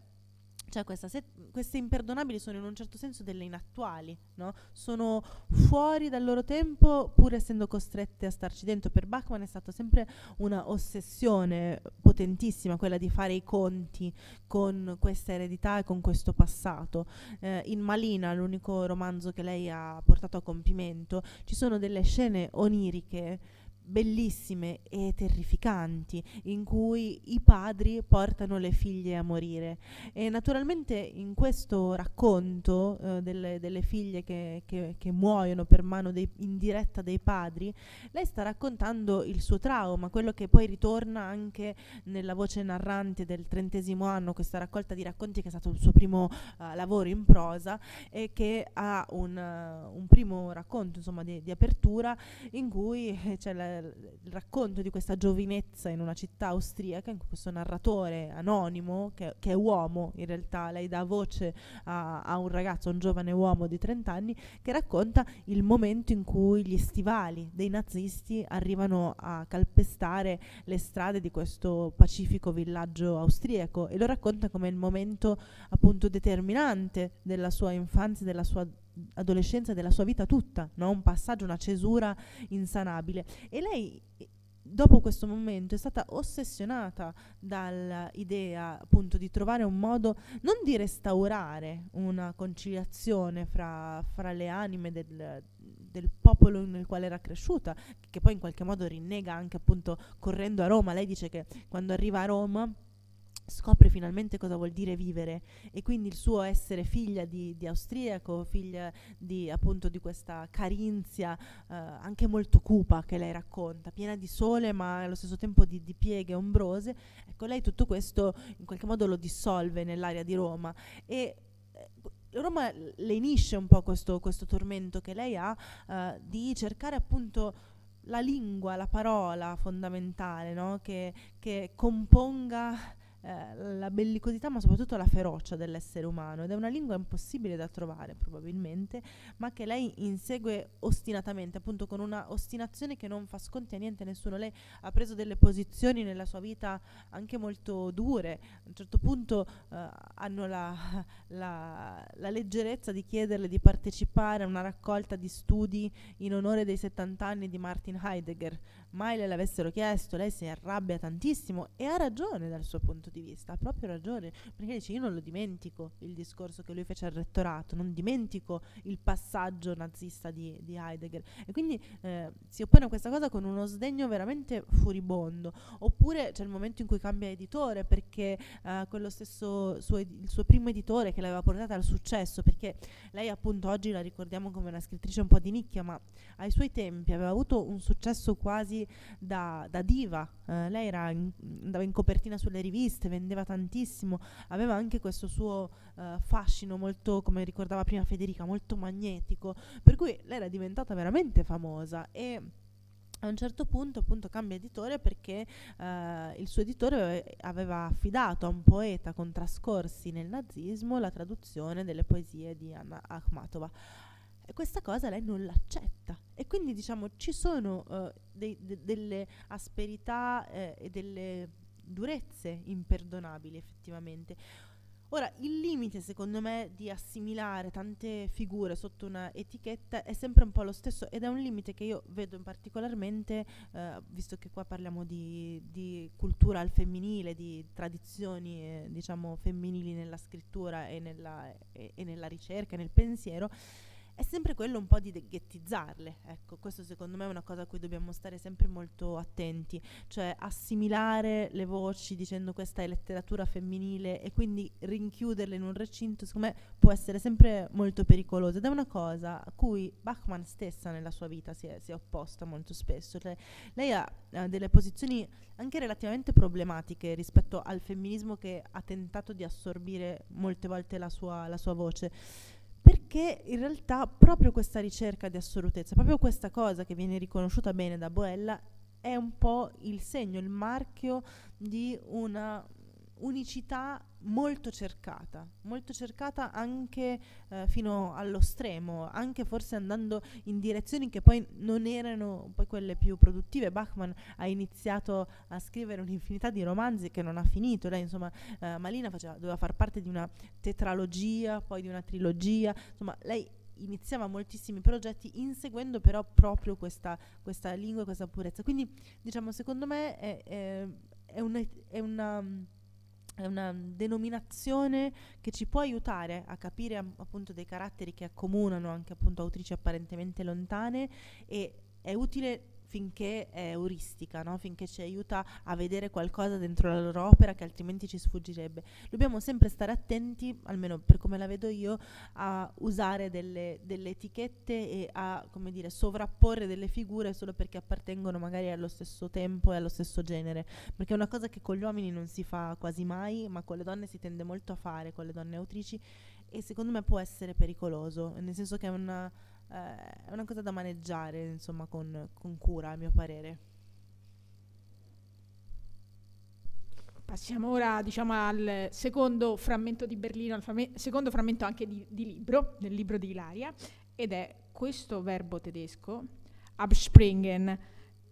cioè se, queste imperdonabili sono in un certo senso delle inattuali, no? sono fuori dal loro tempo pur essendo costrette a starci dentro. Per Bachmann è stata sempre una ossessione potentissima quella di fare i conti con questa eredità e con questo passato. Eh, in Malina, l'unico romanzo che lei ha portato a compimento, ci sono delle scene oniriche bellissime e terrificanti in cui i padri portano le figlie a morire e naturalmente in questo racconto eh, delle, delle, figlie che, che, che, muoiono per mano dei, in diretta dei padri lei sta raccontando il suo trauma quello che poi ritorna anche nella voce narrante del trentesimo anno questa raccolta di racconti che è stato il suo primo uh, lavoro in prosa e che ha un, uh, un primo racconto insomma di, di apertura in cui eh, c'è la, il racconto di questa giovinezza in una città austriaca, in cui questo narratore anonimo, che, che è uomo in realtà, lei dà voce a, a, un ragazzo, un giovane uomo di 30 anni, che racconta il momento in cui gli stivali dei nazisti arrivano a calpestare le strade di questo pacifico villaggio austriaco e lo racconta come il momento appunto determinante della sua infanzia, della sua adolescenza e della sua vita tutta, no? un passaggio, una cesura insanabile. E lei dopo questo momento è stata ossessionata dall'idea appunto di trovare un modo non di restaurare una conciliazione fra, fra le anime del, del, popolo nel quale era cresciuta, che poi in qualche modo rinnega anche appunto correndo a Roma. Lei dice che quando arriva a Roma scopre finalmente cosa vuol dire vivere e quindi il suo essere figlia di, di austriaco, figlia di appunto di questa carinzia eh, anche molto cupa che lei racconta, piena di sole ma allo stesso tempo di, di pieghe ombrose, ecco lei tutto questo in qualche modo lo dissolve nell'aria di Roma e eh, Roma lenisce un po' questo, questo tormento che lei ha eh, di cercare appunto la lingua, la parola fondamentale no? che, che componga eh, la bellicosità ma soprattutto la ferocia dell'essere umano ed è una lingua impossibile da trovare probabilmente, ma che lei insegue ostinatamente, appunto con una ostinazione che non fa sconti a niente a nessuno. Lei ha preso delle posizioni nella sua vita anche molto dure, a un certo punto eh, hanno la, *laughs* la, la leggerezza di chiederle di partecipare a una raccolta di studi in onore dei 70 anni di Martin Heidegger mai le l'avessero chiesto, lei si arrabbia tantissimo e ha ragione dal suo punto di vista, ha proprio ragione, perché dice io non lo dimentico il discorso che lui fece al rettorato, non dimentico il passaggio nazista di, di Heidegger e quindi eh, si oppone a questa cosa con uno sdegno veramente furibondo, oppure c'è il momento in cui cambia editore perché eh, quello stesso suo il suo primo editore che l'aveva portata al successo, perché lei appunto oggi la ricordiamo come una scrittrice un po' di nicchia, ma ai suoi tempi aveva avuto un successo quasi da, da diva. Eh, lei in, andava in copertina sulle riviste, vendeva tantissimo, aveva anche questo suo eh, fascino molto, come ricordava prima Federica, molto magnetico, per cui lei era diventata veramente famosa e a un certo punto appunto cambia editore perché eh, il suo editore aveva affidato a un poeta con trascorsi nel nazismo la traduzione delle poesie di Anna Akhmatova. E questa cosa lei non l'accetta. E quindi diciamo ci sono uh, dei, de, delle asperità eh, e delle durezze imperdonabili effettivamente. Ora, il limite secondo me di assimilare tante figure sotto una etichetta è sempre un po' lo stesso ed è un limite che io vedo particolarmente, eh, visto che qua parliamo di, di, cultura al femminile, di tradizioni eh, diciamo femminili nella scrittura e nella, e, e nella ricerca, nel pensiero, è sempre quello un po' di deghettizzarle. Ecco, questo secondo me è una cosa a cui dobbiamo stare sempre molto attenti, cioè assimilare le voci dicendo questa è letteratura femminile e quindi rinchiuderle in un recinto, secondo me può essere sempre molto pericoloso ed è una cosa a cui Bachmann stessa nella sua vita si è, si è opposta molto spesso. Cioè, lei ha, ha delle posizioni anche relativamente problematiche rispetto al femminismo che ha tentato di assorbire molte volte la sua, la sua voce perché in realtà proprio questa ricerca di assolutezza, proprio questa cosa che viene riconosciuta bene da Boella, è un po' il segno, il marchio di una unicità molto cercata, molto cercata anche eh, fino allo stremo, anche forse andando in direzioni che poi non erano poi quelle più produttive. Bachmann ha iniziato a scrivere un'infinità di romanzi che non ha finito, lei insomma eh, Malina faceva, doveva far parte di una tetralogia, poi di una trilogia, insomma lei iniziava moltissimi progetti inseguendo però proprio questa, questa lingua e questa purezza. Quindi diciamo secondo me è, è, è una... È una è una denominazione che ci può aiutare a capire appunto dei caratteri che accomunano anche appunto autrici apparentemente lontane e è utile finché è euristica, no? finché ci aiuta a vedere qualcosa dentro la loro opera che altrimenti ci sfuggirebbe. Dobbiamo sempre stare attenti, almeno per come la vedo io, a usare delle, delle etichette e a come dire, sovrapporre delle figure solo perché appartengono magari allo stesso tempo e allo stesso genere, perché è una cosa che con gli uomini non si fa quasi mai, ma con le donne si tende molto a fare, con le donne autrici, e secondo me può essere pericoloso, nel senso che è una eh, è una cosa da maneggiare, insomma, con, con cura, a mio parere. Passiamo ora diciamo, al secondo frammento di Berlino, al frame- secondo frammento anche di, di, libro, del libro di Ilaria, ed è questo verbo tedesco, abspringen,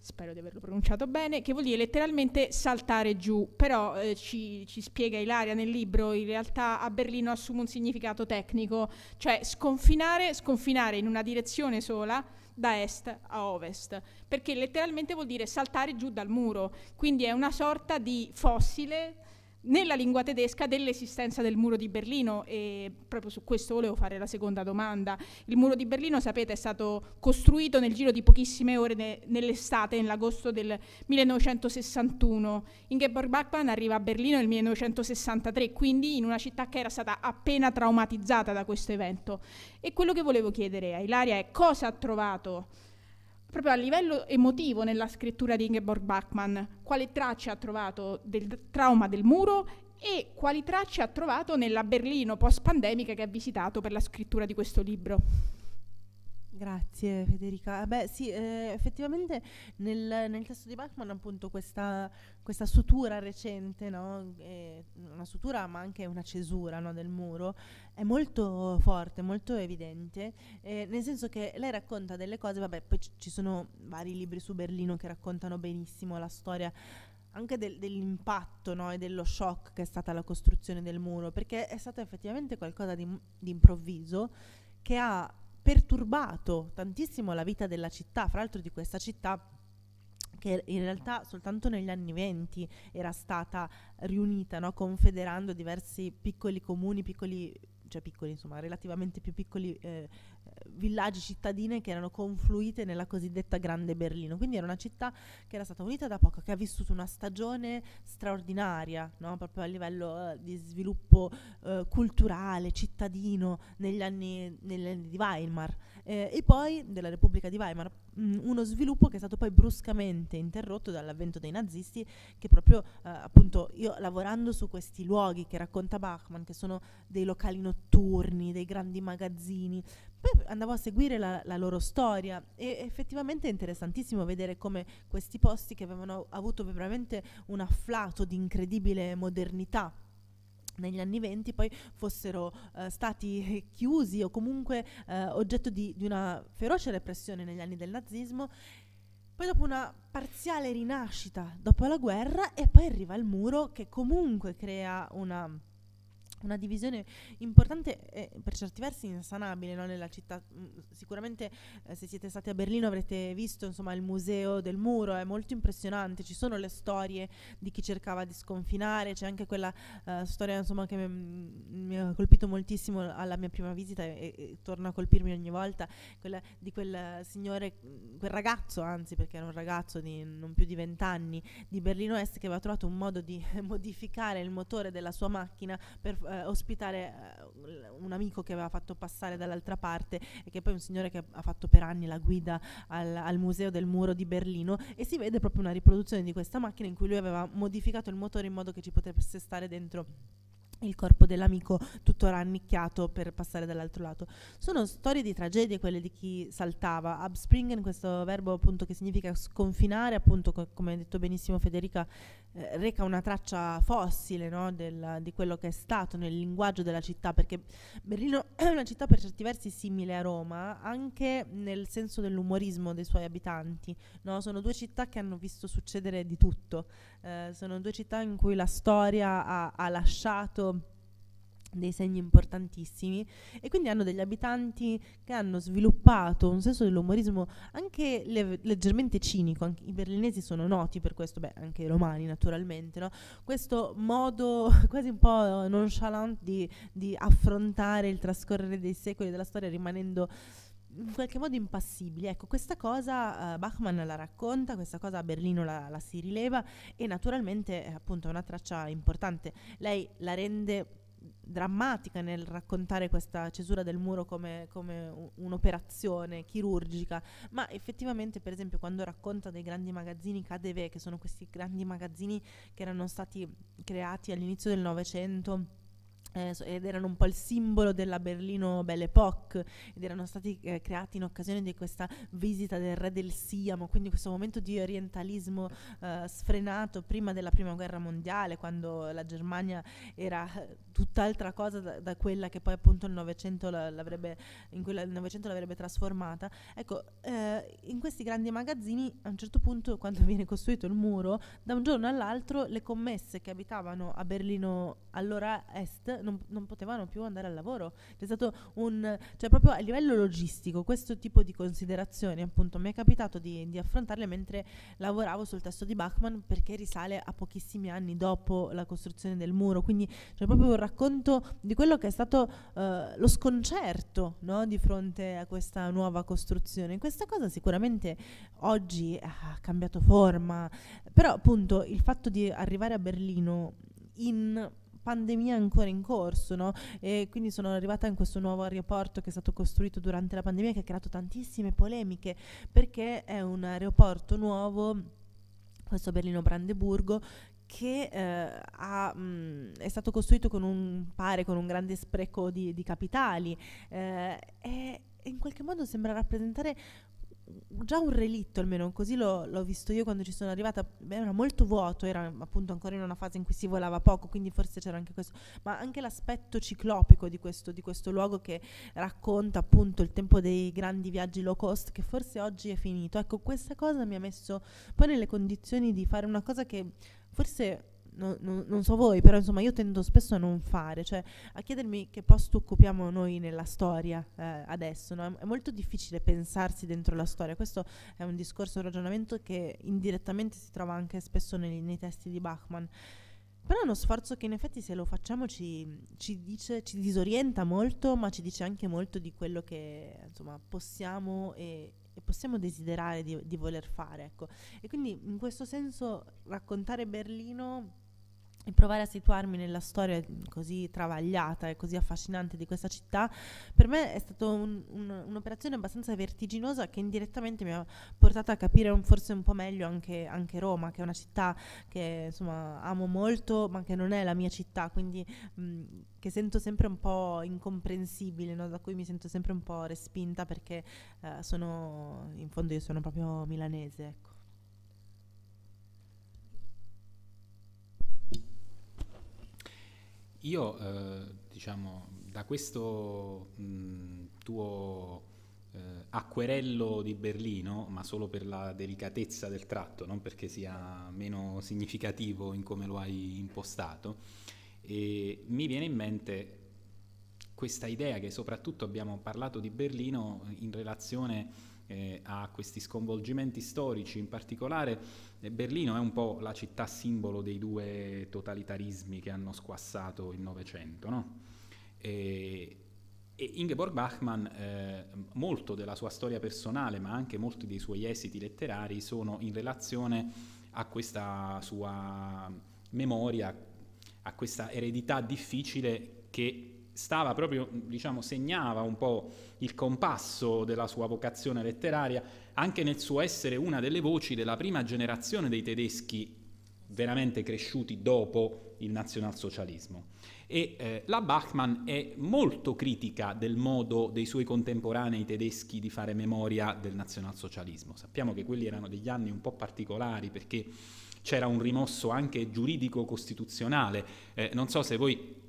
spero di averlo pronunciato bene, che vuol dire letteralmente saltare giù, però eh, ci, ci, spiega Ilaria nel libro, in realtà a Berlino assume un significato tecnico, cioè sconfinare, sconfinare in una direzione sola da est a ovest, perché letteralmente vuol dire saltare giù dal muro, quindi è una sorta di fossile nella lingua tedesca dell'esistenza del muro di Berlino e proprio su questo volevo fare la seconda domanda. Il muro di Berlino, sapete, è stato costruito nel giro di pochissime ore ne nell'estate, nell'agosto del 1961. Ingeborg Bachmann arriva a Berlino nel 1963, quindi in una città che era stata appena traumatizzata da questo evento. E quello che volevo chiedere a Ilaria è cosa ha trovato proprio a livello emotivo nella scrittura di Ingeborg Bachmann, quale tracce ha trovato del trauma del muro e quali tracce ha trovato nella Berlino post-pandemica che ha visitato per la scrittura di questo libro. Grazie Federica. Eh, beh, sì, eh, effettivamente nel, nel, testo di Bachmann appunto questa, questa sutura recente, no? eh, una sutura ma anche una cesura no, del muro, è molto forte, molto evidente, eh, nel senso che lei racconta delle cose, vabbè, poi ci sono vari libri su Berlino che raccontano benissimo la storia anche del, dell'impatto no, e dello shock che è stata la costruzione del muro, perché è stato effettivamente qualcosa di, di improvviso che ha perturbato tantissimo la vita della città, fra l'altro di questa città che in realtà soltanto negli anni venti era stata riunita, no? confederando diversi piccoli comuni, piccoli, cioè piccoli, insomma, relativamente più piccoli eh, villaggi, cittadine che erano confluite nella cosiddetta Grande Berlino. Quindi era una città che era stata unita da poco, che ha vissuto una stagione straordinaria, no? proprio a livello eh, di sviluppo eh, culturale, cittadino, negli anni, negli anni di Weimar. Eh, e poi della Repubblica di Weimar, mh, mm, uno sviluppo che è stato poi bruscamente interrotto dall'avvento dei nazisti, che proprio eh, appunto io lavorando su questi luoghi che racconta Bachmann, che sono dei locali notturni, dei grandi magazzini, poi andavo a seguire la, la loro storia e effettivamente è interessantissimo vedere come questi posti che avevano avuto veramente un afflato di incredibile modernità negli anni venti poi fossero eh, stati chiusi o comunque eh, oggetto di, di, una feroce repressione negli anni del nazismo. Poi dopo una parziale rinascita dopo la guerra e poi arriva il muro che comunque crea una una divisione importante e per certi versi insanabile no? nella città. Mm, sicuramente eh, se siete stati a Berlino avrete visto insomma, il museo del muro, è molto impressionante, ci sono le storie di chi cercava di sconfinare, c'è anche quella eh, storia insomma, che mi mm, ha colpito moltissimo alla mia prima visita e, e torna a colpirmi ogni volta, quella di quel signore, mm, quel ragazzo anzi perché era un ragazzo di non più di vent'anni di Berlino Est che aveva trovato un modo di *laughs* modificare il motore della sua macchina per eh, eh, ospitare eh, un amico che aveva fatto passare dall'altra parte e che poi è un signore che ha fatto per anni la guida al, al, museo del muro di Berlino e si vede proprio una riproduzione di questa macchina in cui lui aveva modificato il motore in modo che ci potesse stare dentro il corpo dell'amico tutto rannicchiato per passare dall'altro lato. Sono storie di tragedie quelle di chi saltava. Abspringen, questo verbo appunto che significa sconfinare, appunto co- come ha detto benissimo Federica, eh, reca una traccia fossile no? Del, di quello che è stato nel linguaggio della città, perché Berlino *clears throat* è una città per certi versi simile a Roma, anche nel senso dell'umorismo dei suoi abitanti. No? Sono due città che hanno visto succedere di tutto, eh, sono due città in cui la storia ha, ha lasciato dei segni importantissimi e quindi hanno degli abitanti che hanno sviluppato un senso dell'umorismo anche le- leggermente cinico, anche i berlinesi sono noti per questo, beh anche i romani naturalmente, no? questo modo *laughs* quasi un po' nonchalant di, di affrontare il trascorrere dei secoli della storia rimanendo in qualche modo impassibili. Ecco, questa cosa eh, Bachmann la racconta, questa cosa a Berlino la, la si rileva e naturalmente eh, appunto è una traccia importante. Lei la rende drammatica nel raccontare questa cesura del muro come, come un'operazione chirurgica, ma effettivamente per esempio quando racconta dei grandi magazzini Cadeve, che sono questi grandi magazzini che erano stati creati all'inizio del Novecento, eh, ed erano un po' il simbolo della Berlino Belle Époque ed erano stati eh, creati in occasione di questa visita del re del Siamo, quindi questo momento di orientalismo eh, sfrenato prima della prima guerra mondiale, quando la Germania era eh, tutt'altra cosa da, da quella che poi appunto il Novecento l'avrebbe, in cui il Novecento l'avrebbe trasformata. Ecco, eh, in questi grandi magazzini a un certo punto quando *laughs* viene costruito il muro, da un giorno all'altro le commesse che abitavano a Berlino allora est non, non, potevano più andare al lavoro. C'è stato un... cioè proprio a livello logistico questo tipo di considerazioni appunto mi è capitato di, di affrontarle mentre lavoravo sul testo di Bachmann perché risale a pochissimi anni dopo la costruzione del muro, quindi c'è proprio un racconto di quello che è stato eh, lo sconcerto no? di fronte a questa nuova costruzione. Questa cosa sicuramente oggi eh, ha cambiato forma, però appunto il fatto di arrivare a Berlino in pandemia ancora in corso, no? E quindi sono arrivata in questo nuovo aeroporto che è stato costruito durante la pandemia che ha creato tantissime polemiche perché è un aeroporto nuovo questo Berlino Brandeburgo che eh, ha, mh, è stato costruito con un pare, con un grande spreco di, di capitali eh, e in qualche modo sembra rappresentare già un relitto almeno, così l'ho, l'ho, visto io quando ci sono arrivata, era molto vuoto, era appunto ancora in una fase in cui si volava poco, quindi forse c'era anche questo, ma anche l'aspetto ciclopico di questo, di questo luogo che racconta appunto il tempo dei grandi viaggi low cost che forse oggi è finito. Ecco, questa cosa mi ha messo poi nelle condizioni di fare una cosa che forse non, non, non, so voi, però insomma io tendo spesso a non fare, cioè a chiedermi che posto occupiamo noi nella storia eh, adesso, no? è molto difficile pensarsi dentro la storia, questo è un discorso, un ragionamento che indirettamente si trova anche spesso nei, nei testi di Bachmann. Però è uno sforzo che in effetti se lo facciamo ci, ci, dice, ci disorienta molto, ma ci dice anche molto di quello che insomma, possiamo e, e possiamo desiderare di, di voler fare. Ecco. E quindi in questo senso raccontare Berlino e provare a situarmi nella storia così travagliata e così affascinante di questa città, per me è stata un, un, un'operazione abbastanza vertiginosa che indirettamente mi ha portato a capire un, forse un po' meglio anche, anche, Roma, che è una città che insomma amo molto, ma che non è la mia città, quindi mh, mm, che sento sempre un po' incomprensibile, no? da cui mi sento sempre un po' respinta perché eh, sono, in fondo io sono proprio milanese. Ecco. Io, eh, diciamo, da questo mh, tuo eh, acquerello di Berlino, ma solo per la delicatezza del tratto, non perché sia meno significativo in come lo hai impostato, eh, mi viene in mente questa idea che soprattutto abbiamo parlato di Berlino in relazione eh, a questi sconvolgimenti storici, in particolare eh, Berlino è un po' la città simbolo dei due totalitarismi che hanno squassato il Novecento. No? E, e Ingeborg Bachmann, eh, molto della sua storia personale, ma anche molti dei suoi esiti letterari, sono in relazione a questa sua memoria, a questa eredità difficile che stava proprio, diciamo, segnava un po' il compasso della sua vocazione letteraria, anche nel suo essere una delle voci della prima generazione dei tedeschi veramente cresciuti dopo il nazionalsocialismo. E eh, la Bachmann è molto critica del modo dei suoi contemporanei tedeschi di fare memoria del nazionalsocialismo. Sappiamo che quelli erano degli anni un po' particolari perché c'era un rimosso anche giuridico-costituzionale. Eh, non so se voi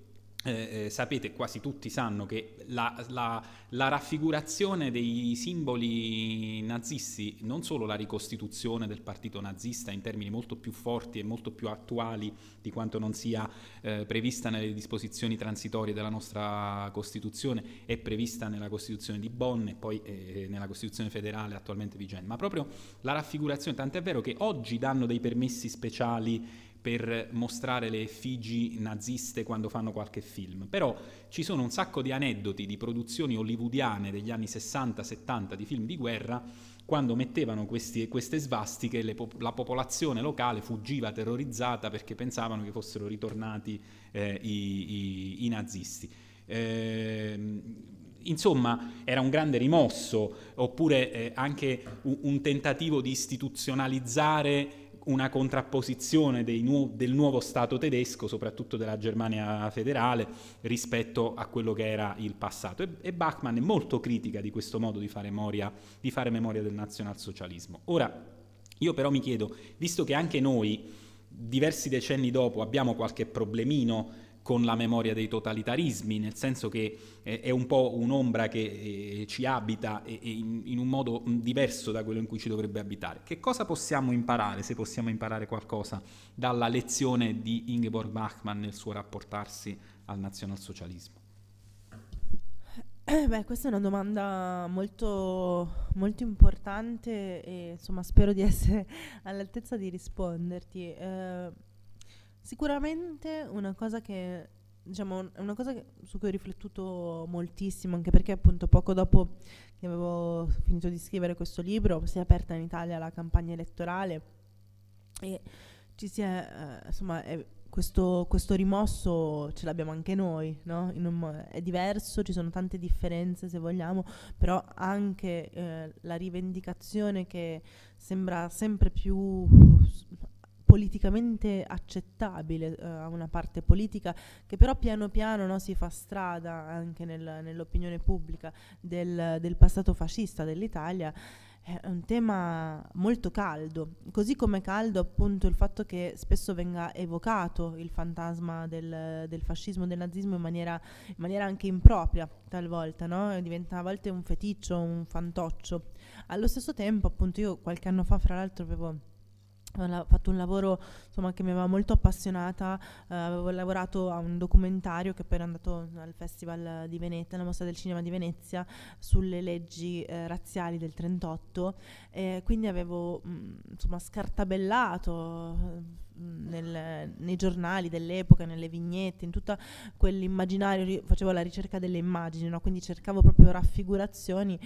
eh, eh, sapete, quasi tutti sanno che la, la, la, raffigurazione dei simboli nazisti, non solo la ricostituzione del partito nazista in termini molto più forti e molto più attuali di quanto non sia eh, prevista nelle disposizioni transitorie della nostra Costituzione, è prevista nella Costituzione di Bonn e poi eh, nella Costituzione federale attualmente vigente, ma proprio la raffigurazione, tant'è vero che oggi danno dei permessi speciali per mostrare le effigi naziste quando fanno qualche film, però ci sono un sacco di aneddoti di produzioni hollywoodiane degli anni 60-70 di film di guerra quando mettevano questi, queste svastiche pop- la popolazione locale fuggiva terrorizzata perché pensavano che fossero ritornati eh, i, i, i, nazisti. Eh, insomma, era un grande rimosso, oppure eh, anche un, un tentativo di istituzionalizzare una contrapposizione nu- del nuovo Stato tedesco, soprattutto della Germania federale, rispetto a quello che era il passato. E, e Bachmann è molto critica di questo modo di fare, memoria, di fare memoria del nazionalsocialismo. Ora, io però mi chiedo, visto che anche noi, diversi decenni dopo, abbiamo qualche problemino con la memoria dei totalitarismi, nel senso che eh, è un po' un'ombra che eh, ci abita e, e in, in, un modo mm, diverso da quello in cui ci dovrebbe abitare. Che cosa possiamo imparare, se possiamo imparare qualcosa, dalla lezione di Ingeborg Bachmann nel suo rapportarsi al nazionalsocialismo? Eh, beh, questa è una domanda molto, molto, importante e insomma spero di essere *laughs* all'altezza di risponderti. Eh, Sicuramente una cosa che diciamo è una cosa che, su cui ho riflettuto moltissimo, anche perché appunto poco dopo che avevo finito di scrivere questo libro si è aperta in Italia la campagna elettorale e ci si è, eh, insomma, è questo, questo, rimosso ce l'abbiamo anche noi, no? un, è diverso, ci sono tante differenze se vogliamo, però anche eh, la rivendicazione che sembra sempre più politicamente accettabile eh, a uh, una parte politica che però piano piano no, si fa strada anche nel, nell'opinione pubblica del, del, passato fascista dell'Italia è un tema molto caldo, così come caldo appunto il fatto che spesso venga evocato il fantasma del, del fascismo, del nazismo in maniera, in maniera anche impropria talvolta, no? diventa a volte un feticcio, un fantoccio. Allo stesso tempo appunto io qualche anno fa fra l'altro avevo ho fatto un lavoro insomma, che mi aveva molto appassionata, uh, avevo lavorato a un documentario che poi era andato al Festival di Venezia, alla Mostra del Cinema di Venezia, sulle leggi eh, razziali del 38, e quindi avevo mh, mm, insomma, scartabellato nel, nei giornali dell'epoca, nelle vignette, in tutto quell'immaginario, facevo la ricerca delle immagini, no? quindi cercavo proprio raffigurazioni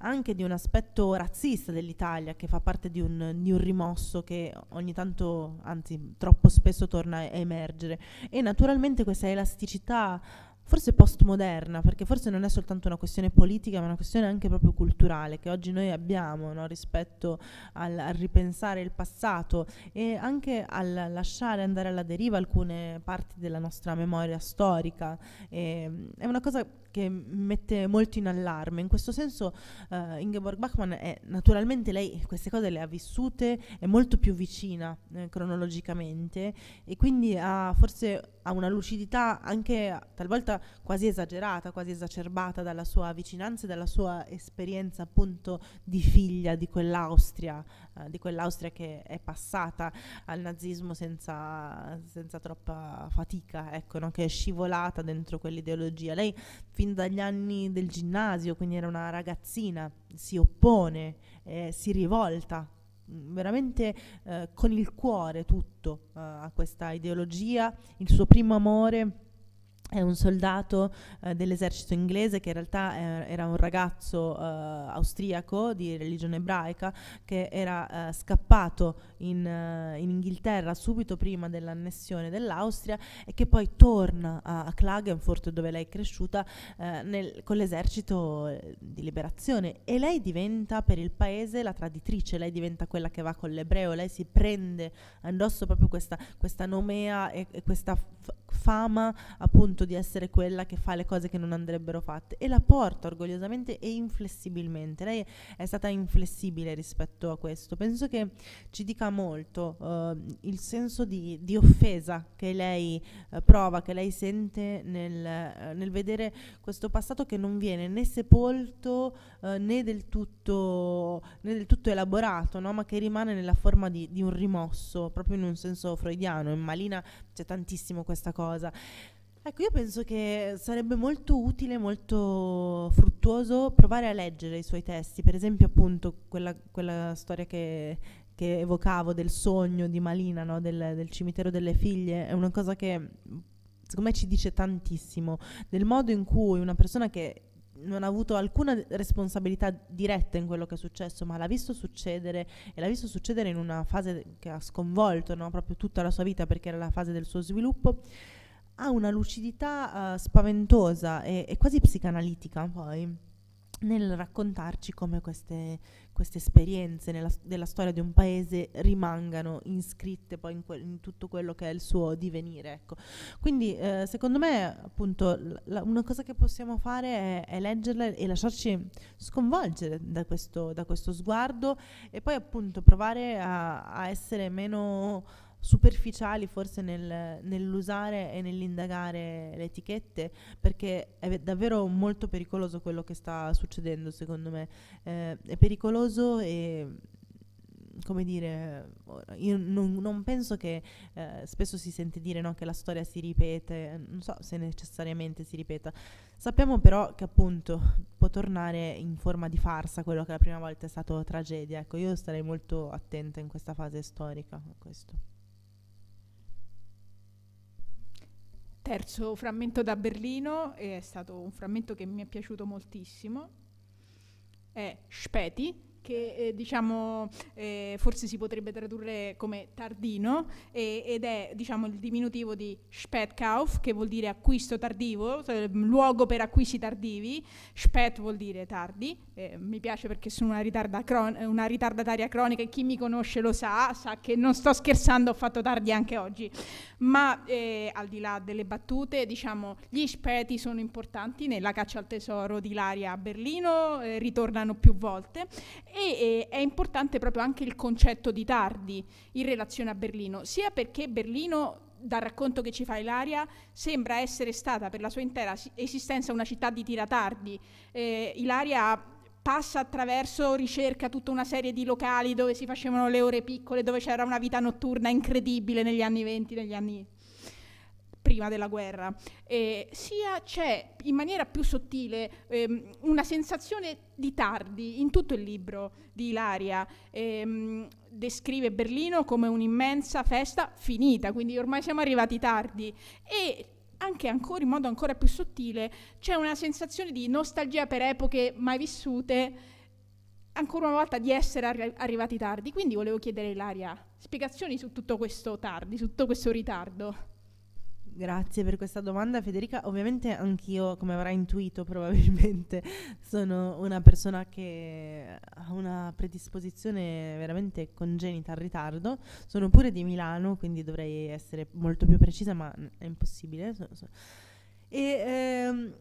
anche di un aspetto razzista dell'Italia che fa parte di un, di un, rimosso che ogni tanto, anzi troppo spesso torna a emergere e naturalmente questa elasticità forse postmoderna, perché forse non è soltanto una questione politica, ma una questione anche proprio culturale che oggi noi abbiamo no? rispetto al, al, ripensare il passato e anche al lasciare andare alla deriva alcune parti della nostra memoria storica. E, ehm, è una cosa che mette molto in allarme. In questo senso uh, Ingeborg Bachmann è naturalmente lei queste cose le ha vissute, è molto più vicina eh, cronologicamente e quindi ha forse ha una lucidità anche talvolta quasi esagerata, quasi esacerbata dalla sua vicinanza e dalla sua esperienza appunto di figlia di quell'Austria, eh, di quell'Austria che è passata al nazismo senza, senza troppa fatica, ecco, no? che è scivolata dentro quell'ideologia. Lei fin fin dagli anni del ginnasio, quindi era una ragazzina, si oppone, eh, si rivolta mm, veramente eh, con il cuore tutto eh, a questa ideologia, il suo primo amore è un soldato eh, dell'esercito inglese che in realtà eh, era un ragazzo eh, austriaco di religione ebraica che era eh, scappato in, eh, in, Inghilterra subito prima dell'annessione dell'Austria e che poi torna a, a Klagenfurt dove lei è cresciuta eh, nel, con l'esercito di liberazione e lei diventa per il paese la traditrice, lei diventa quella che va con l'ebreo, lei si prende addosso proprio questa, questa nomea e, e questa f- fama appunto convinto di essere quella che fa le cose che non andrebbero fatte e la porta orgogliosamente e inflessibilmente. Lei è stata inflessibile rispetto a questo. Penso che ci dica molto uh, il senso di, di, offesa che lei uh, prova, che lei sente nel, uh, nel, vedere questo passato che non viene né sepolto né del, tutto, né, del tutto, elaborato, no? ma che rimane nella forma di, di un rimosso, proprio in un senso freudiano. In Malina c'è tantissimo questa cosa. Ecco, io penso che sarebbe molto utile, molto fruttuoso provare a leggere i suoi testi, per esempio appunto quella, quella storia che, che, evocavo del sogno di Malina, no? del, del cimitero delle figlie, è una cosa che secondo me ci dice tantissimo del modo in cui una persona che non ha avuto alcuna responsabilità diretta in quello che è successo, ma l'ha visto succedere e l'ha visto succedere in una fase che ha sconvolto no? proprio tutta la sua vita perché era la fase del suo sviluppo ha una lucidità uh, spaventosa e, e, quasi psicanalitica poi nel raccontarci come queste, queste esperienze nella, della storia di un paese rimangano iscritte poi in, que- in, tutto quello che è il suo divenire. Ecco. Quindi eh, secondo me appunto la, una cosa che possiamo fare è, è leggerla e lasciarci sconvolgere da questo, da questo, sguardo e poi appunto provare a, a essere meno superficiali forse nel, nell'usare e nell'indagare le etichette perché è davvero molto pericoloso quello che sta succedendo secondo me eh, è pericoloso e come dire, io non, non penso che eh, spesso si sente dire no, che la storia si ripete, non so se necessariamente si ripeta. Sappiamo però che appunto può tornare in forma di farsa quello che la prima volta è stato tragedia. Ecco, io starei molto attenta in questa fase storica a questo. terzo frammento da Berlino, e è stato un frammento che mi è piaciuto moltissimo, è Speti, che eh, diciamo eh, forse si potrebbe tradurre come tardino e, ed è diciamo il diminutivo di Spätkauf che vuol dire acquisto tardivo, cioè, luogo per acquisti tardivi, Spät vuol dire tardi, eh, mi piace perché sono una, ritarda cron- una ritardataria cronica e chi mi conosce lo sa, sa che non sto scherzando, ho fatto tardi anche oggi, ma eh, al di là delle battute diciamo gli speti sono importanti nella caccia al tesoro di Laria a Berlino, eh, ritornano più volte e, e è importante proprio anche il concetto di tardi in relazione a Berlino, sia perché Berlino dal racconto che ci fa Ilaria, sembra essere stata per la sua intera esistenza una città di tiratardi. Eh, Ilaria passa attraverso, ricerca tutta una serie di locali dove si facevano le ore piccole, dove c'era una vita notturna incredibile negli anni 20, negli anni prima della guerra, eh, sia c'è in maniera più sottile ehm, una sensazione di tardi in tutto il libro di Ilaria. Ehm, descrive Berlino come un'immensa festa finita, quindi ormai siamo arrivati tardi e anche ancora in modo ancora più sottile c'è una sensazione di nostalgia per epoche mai vissute ancora una volta di essere arri arrivati tardi. Quindi volevo chiedere a Ilaria spiegazioni su tutto questo tardi, su tutto questo ritardo. Grazie per questa domanda Federica. Ovviamente anch'io, come avrai intuito probabilmente, *laughs* sono una persona che ha una predisposizione veramente congenita al ritardo. Sono pure di Milano, quindi dovrei essere molto più precisa, ma è impossibile. E ehm,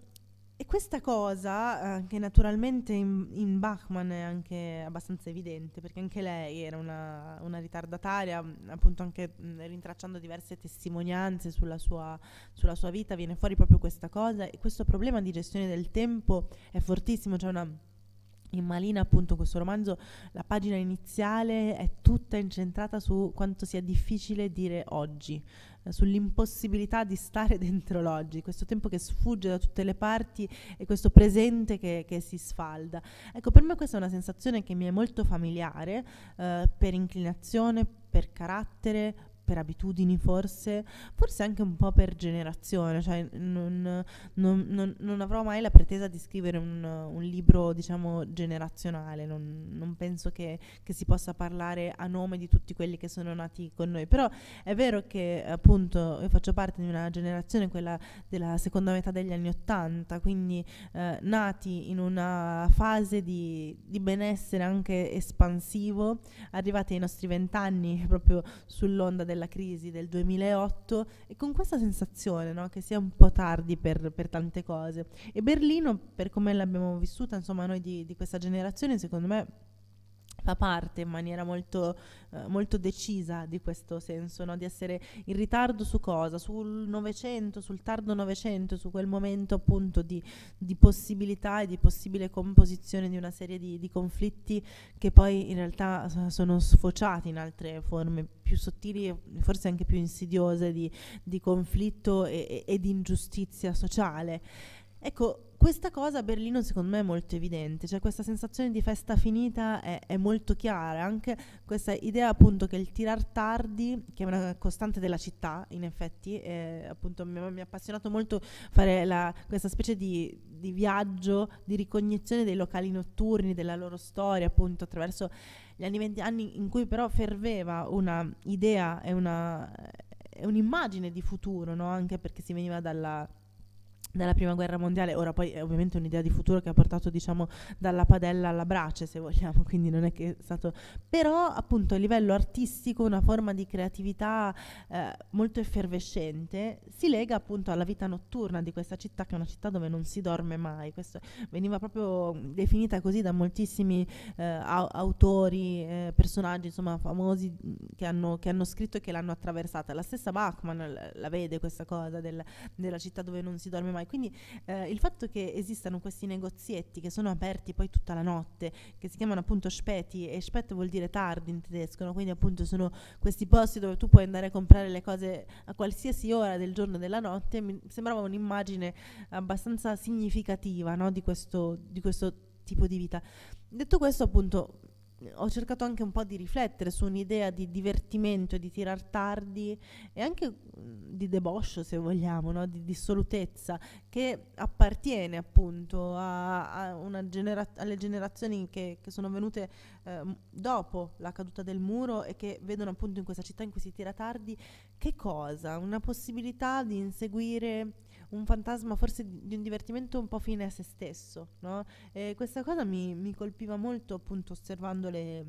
e questa cosa, eh, che naturalmente in, in, Bachmann è anche abbastanza evidente, perché anche lei era una, una ritardataria, mm, appunto anche mh, mm, rintracciando diverse testimonianze sulla sua, sulla sua, vita, viene fuori proprio questa cosa e questo problema di gestione del tempo è fortissimo, c'è una in Malina appunto questo romanzo, la pagina iniziale è tutta incentrata su quanto sia difficile dire oggi, sull'impossibilità di stare *laughs* dentro l'oggi, questo tempo che sfugge da tutte le parti e questo presente che, che si sfalda. Ecco, per me questa è una sensazione che mi è molto familiare eh, per inclinazione, per carattere, per abitudini forse, forse anche un po' per generazione, cioè non, non, non, non avrò mai la pretesa di scrivere un, un libro diciamo generazionale, non, penso che, che, si possa parlare a nome di tutti quelli che sono nati con noi, però è vero che appunto io faccio parte di una generazione, quella della seconda metà degli anni Ottanta, quindi eh, nati in una fase di, di benessere anche espansivo, arrivati ai nostri vent'anni proprio sull'onda del della crisi del 2008 e con questa sensazione no, che sia un po' tardi per, per, tante cose. E Berlino, per come l'abbiamo vissuta, insomma, noi di, di questa generazione, secondo me fa parte in maniera molto, eh, molto decisa di questo senso, no? di essere in ritardo su cosa? Sul Novecento, sul tardo Novecento, su quel momento appunto di, di, possibilità e di possibile composizione di una serie di, di conflitti che poi in realtà eh, sono sfociati in altre forme più sottili e forse anche più insidiose di, di conflitto e, e, e di ingiustizia sociale. Ecco, questa cosa a Berlino secondo me è molto evidente, cioè questa sensazione di festa finita è, è, molto chiara, anche questa idea appunto che il tirar tardi, che è una costante della città in effetti, eh, appunto mi, ha appassionato molto fare la, questa specie di, di, viaggio, di ricognizione dei locali notturni, della loro storia appunto attraverso gli anni 20 anni in cui però ferveva una idea e una, un'immagine di futuro, no? anche perché si veniva dalla dalla prima guerra mondiale, ora poi è ovviamente un'idea di futuro che ha portato diciamo dalla padella alla brace se vogliamo, *laughs* quindi non è che è stato, però appunto a livello artistico una forma di creatività eh, molto effervescente si lega appunto alla vita notturna di questa città che è una città dove non si dorme mai, questo veniva proprio definita così da moltissimi eh, autori, eh, personaggi insomma famosi che hanno, che hanno, scritto e che l'hanno attraversata, la stessa Bachmann la, la vede questa cosa del, della città dove non si dorme mai, mai. Quindi eh, il fatto che esistano questi negozietti che sono aperti poi tutta la notte, che si chiamano appunto speti, e spet vuol dire tardi in tedesco, no? quindi appunto sono questi posti dove tu puoi andare a comprare le cose a qualsiasi ora del giorno e della notte, mi sembrava un'immagine abbastanza significativa no? di, questo, di questo tipo di vita. Detto questo appunto ho cercato anche un po' di riflettere su un'idea di divertimento, di tirar tardi e anche mm, di deboscio, se vogliamo, no? di dissolutezza, che appartiene appunto a, a genera- alle generazioni che, che sono venute eh, dopo la caduta del muro e che vedono appunto in questa città in cui si tira tardi, che cosa? Una possibilità di inseguire un fantasma forse di, di un divertimento un po' fine a se stesso, no? questa cosa mi, mi colpiva molto appunto osservando le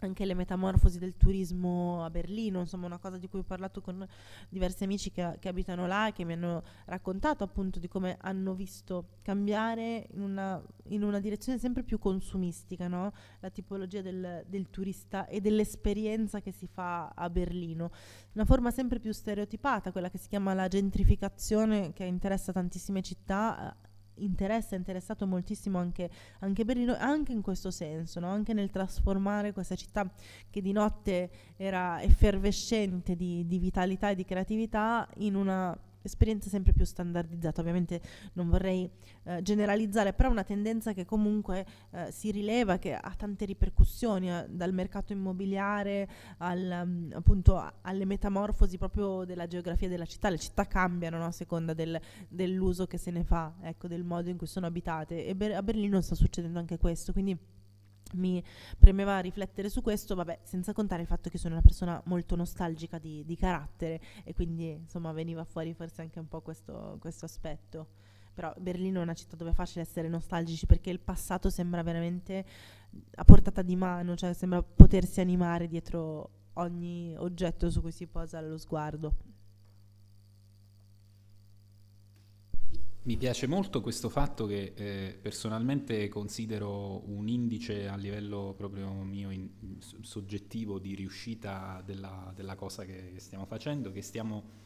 anche le metamorfosi del turismo a Berlino, insomma una cosa di cui ho parlato con diversi amici che, che abitano là e che mi hanno raccontato appunto di come hanno visto cambiare in una, in una direzione sempre più consumistica no? la tipologia del, del, turista e dell'esperienza che si fa a Berlino, una forma sempre più stereotipata, quella che si chiama la gentrificazione che interessa tantissime città interessa, è interessato moltissimo anche, anche Berlino, anche in questo senso, no? anche nel trasformare questa città che di notte era effervescente di, di vitalità e di creatività in una esperienza sempre più standardizzata. Ovviamente non vorrei eh, generalizzare, però è una tendenza che comunque eh, si rileva, che ha tante ripercussioni, eh, dal mercato immobiliare al, mm, appunto, alle metamorfosi proprio della geografia della città. Le città cambiano no? a seconda del, dell'uso che se ne fa, ecco, del modo in cui sono abitate. E ber- a Berlino sta succedendo anche questo, quindi mi premeva riflettere su questo, vabbè, senza contare il fatto che sono una persona molto nostalgica di, di carattere e quindi insomma veniva fuori forse anche un po' questo, questo aspetto. Però Berlino è una città dove è facile essere nostalgici perché il passato sembra veramente a portata di mano, cioè sembra potersi animare dietro ogni oggetto su cui si posa lo sguardo. Mi piace molto questo fatto che eh, personalmente considero un indice a livello proprio mio in, soggettivo di riuscita della, della cosa che, che stiamo facendo, che stiamo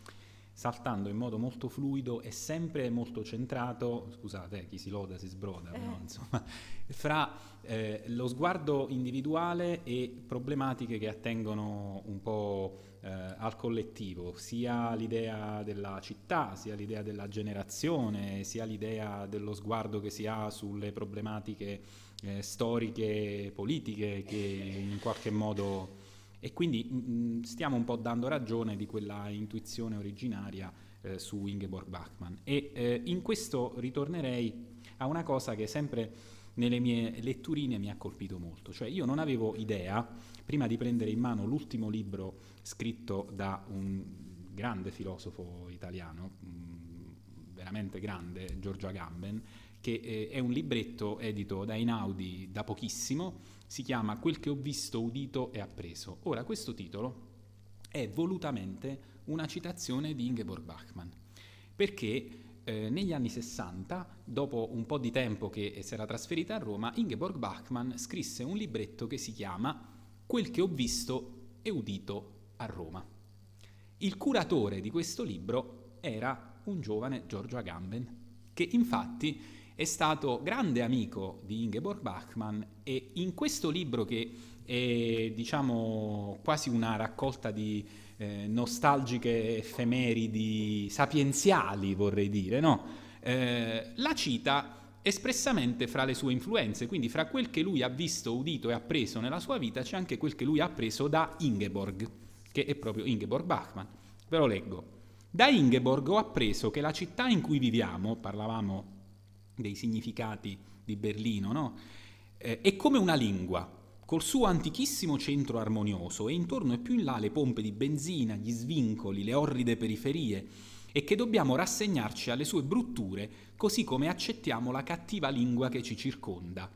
saltando in modo molto fluido e sempre molto centrato, scusate, eh, chi si loda si sbroda, eh. no? Insomma, *laughs* fra eh, lo sguardo individuale e problematiche che attengono un po' eh, al collettivo, sia l'idea della città, sia l'idea della generazione, sia l'idea dello sguardo che si ha sulle problematiche eh, storiche, politiche che in qualche modo... E quindi mh, mm, mm, stiamo un po' dando ragione di quella intuizione originaria eh, su Ingeborg Bachmann. E eh, in questo ritornerei a una cosa che sempre nelle mie letturine mi ha colpito molto, cioè io non avevo idea prima di prendere in mano l'ultimo libro scritto da un grande filosofo italiano, mm, veramente grande, Giorgio Agamben, che eh, è un libretto edito da Einaudi da pochissimo, si chiama Quel che ho visto, udito e appreso. Ora, questo titolo è volutamente una citazione di Ingeborg Bachmann, perché eh, negli anni 60, dopo un po' di tempo che si era trasferita a Roma, Ingeborg Bachmann scrisse un libretto che si chiama Quel che ho visto e udito a Roma. Il curatore di questo libro era un giovane Giorgio Agamben, che infatti è stato grande amico di Ingeborg Bachmann e in questo libro che è diciamo quasi una raccolta di eh, nostalgiche effemeridi sapienziali vorrei dire, no? eh, la cita espressamente fra le sue influenze, quindi fra quel che lui ha visto, udito e appreso nella sua vita c'è anche quel che lui ha appreso da Ingeborg, che è proprio Ingeborg Bachmann. Ve lo leggo. Da Ingeborg ho appreso che la città in cui viviamo, parlavamo dei significati di Berlino, no? Eh, è come una lingua, col suo antichissimo centro armonioso e intorno e più in là le pompe di benzina, gli svincoli, le orride periferie, e che dobbiamo rassegnarci alle sue brutture così come accettiamo la cattiva lingua che ci circonda.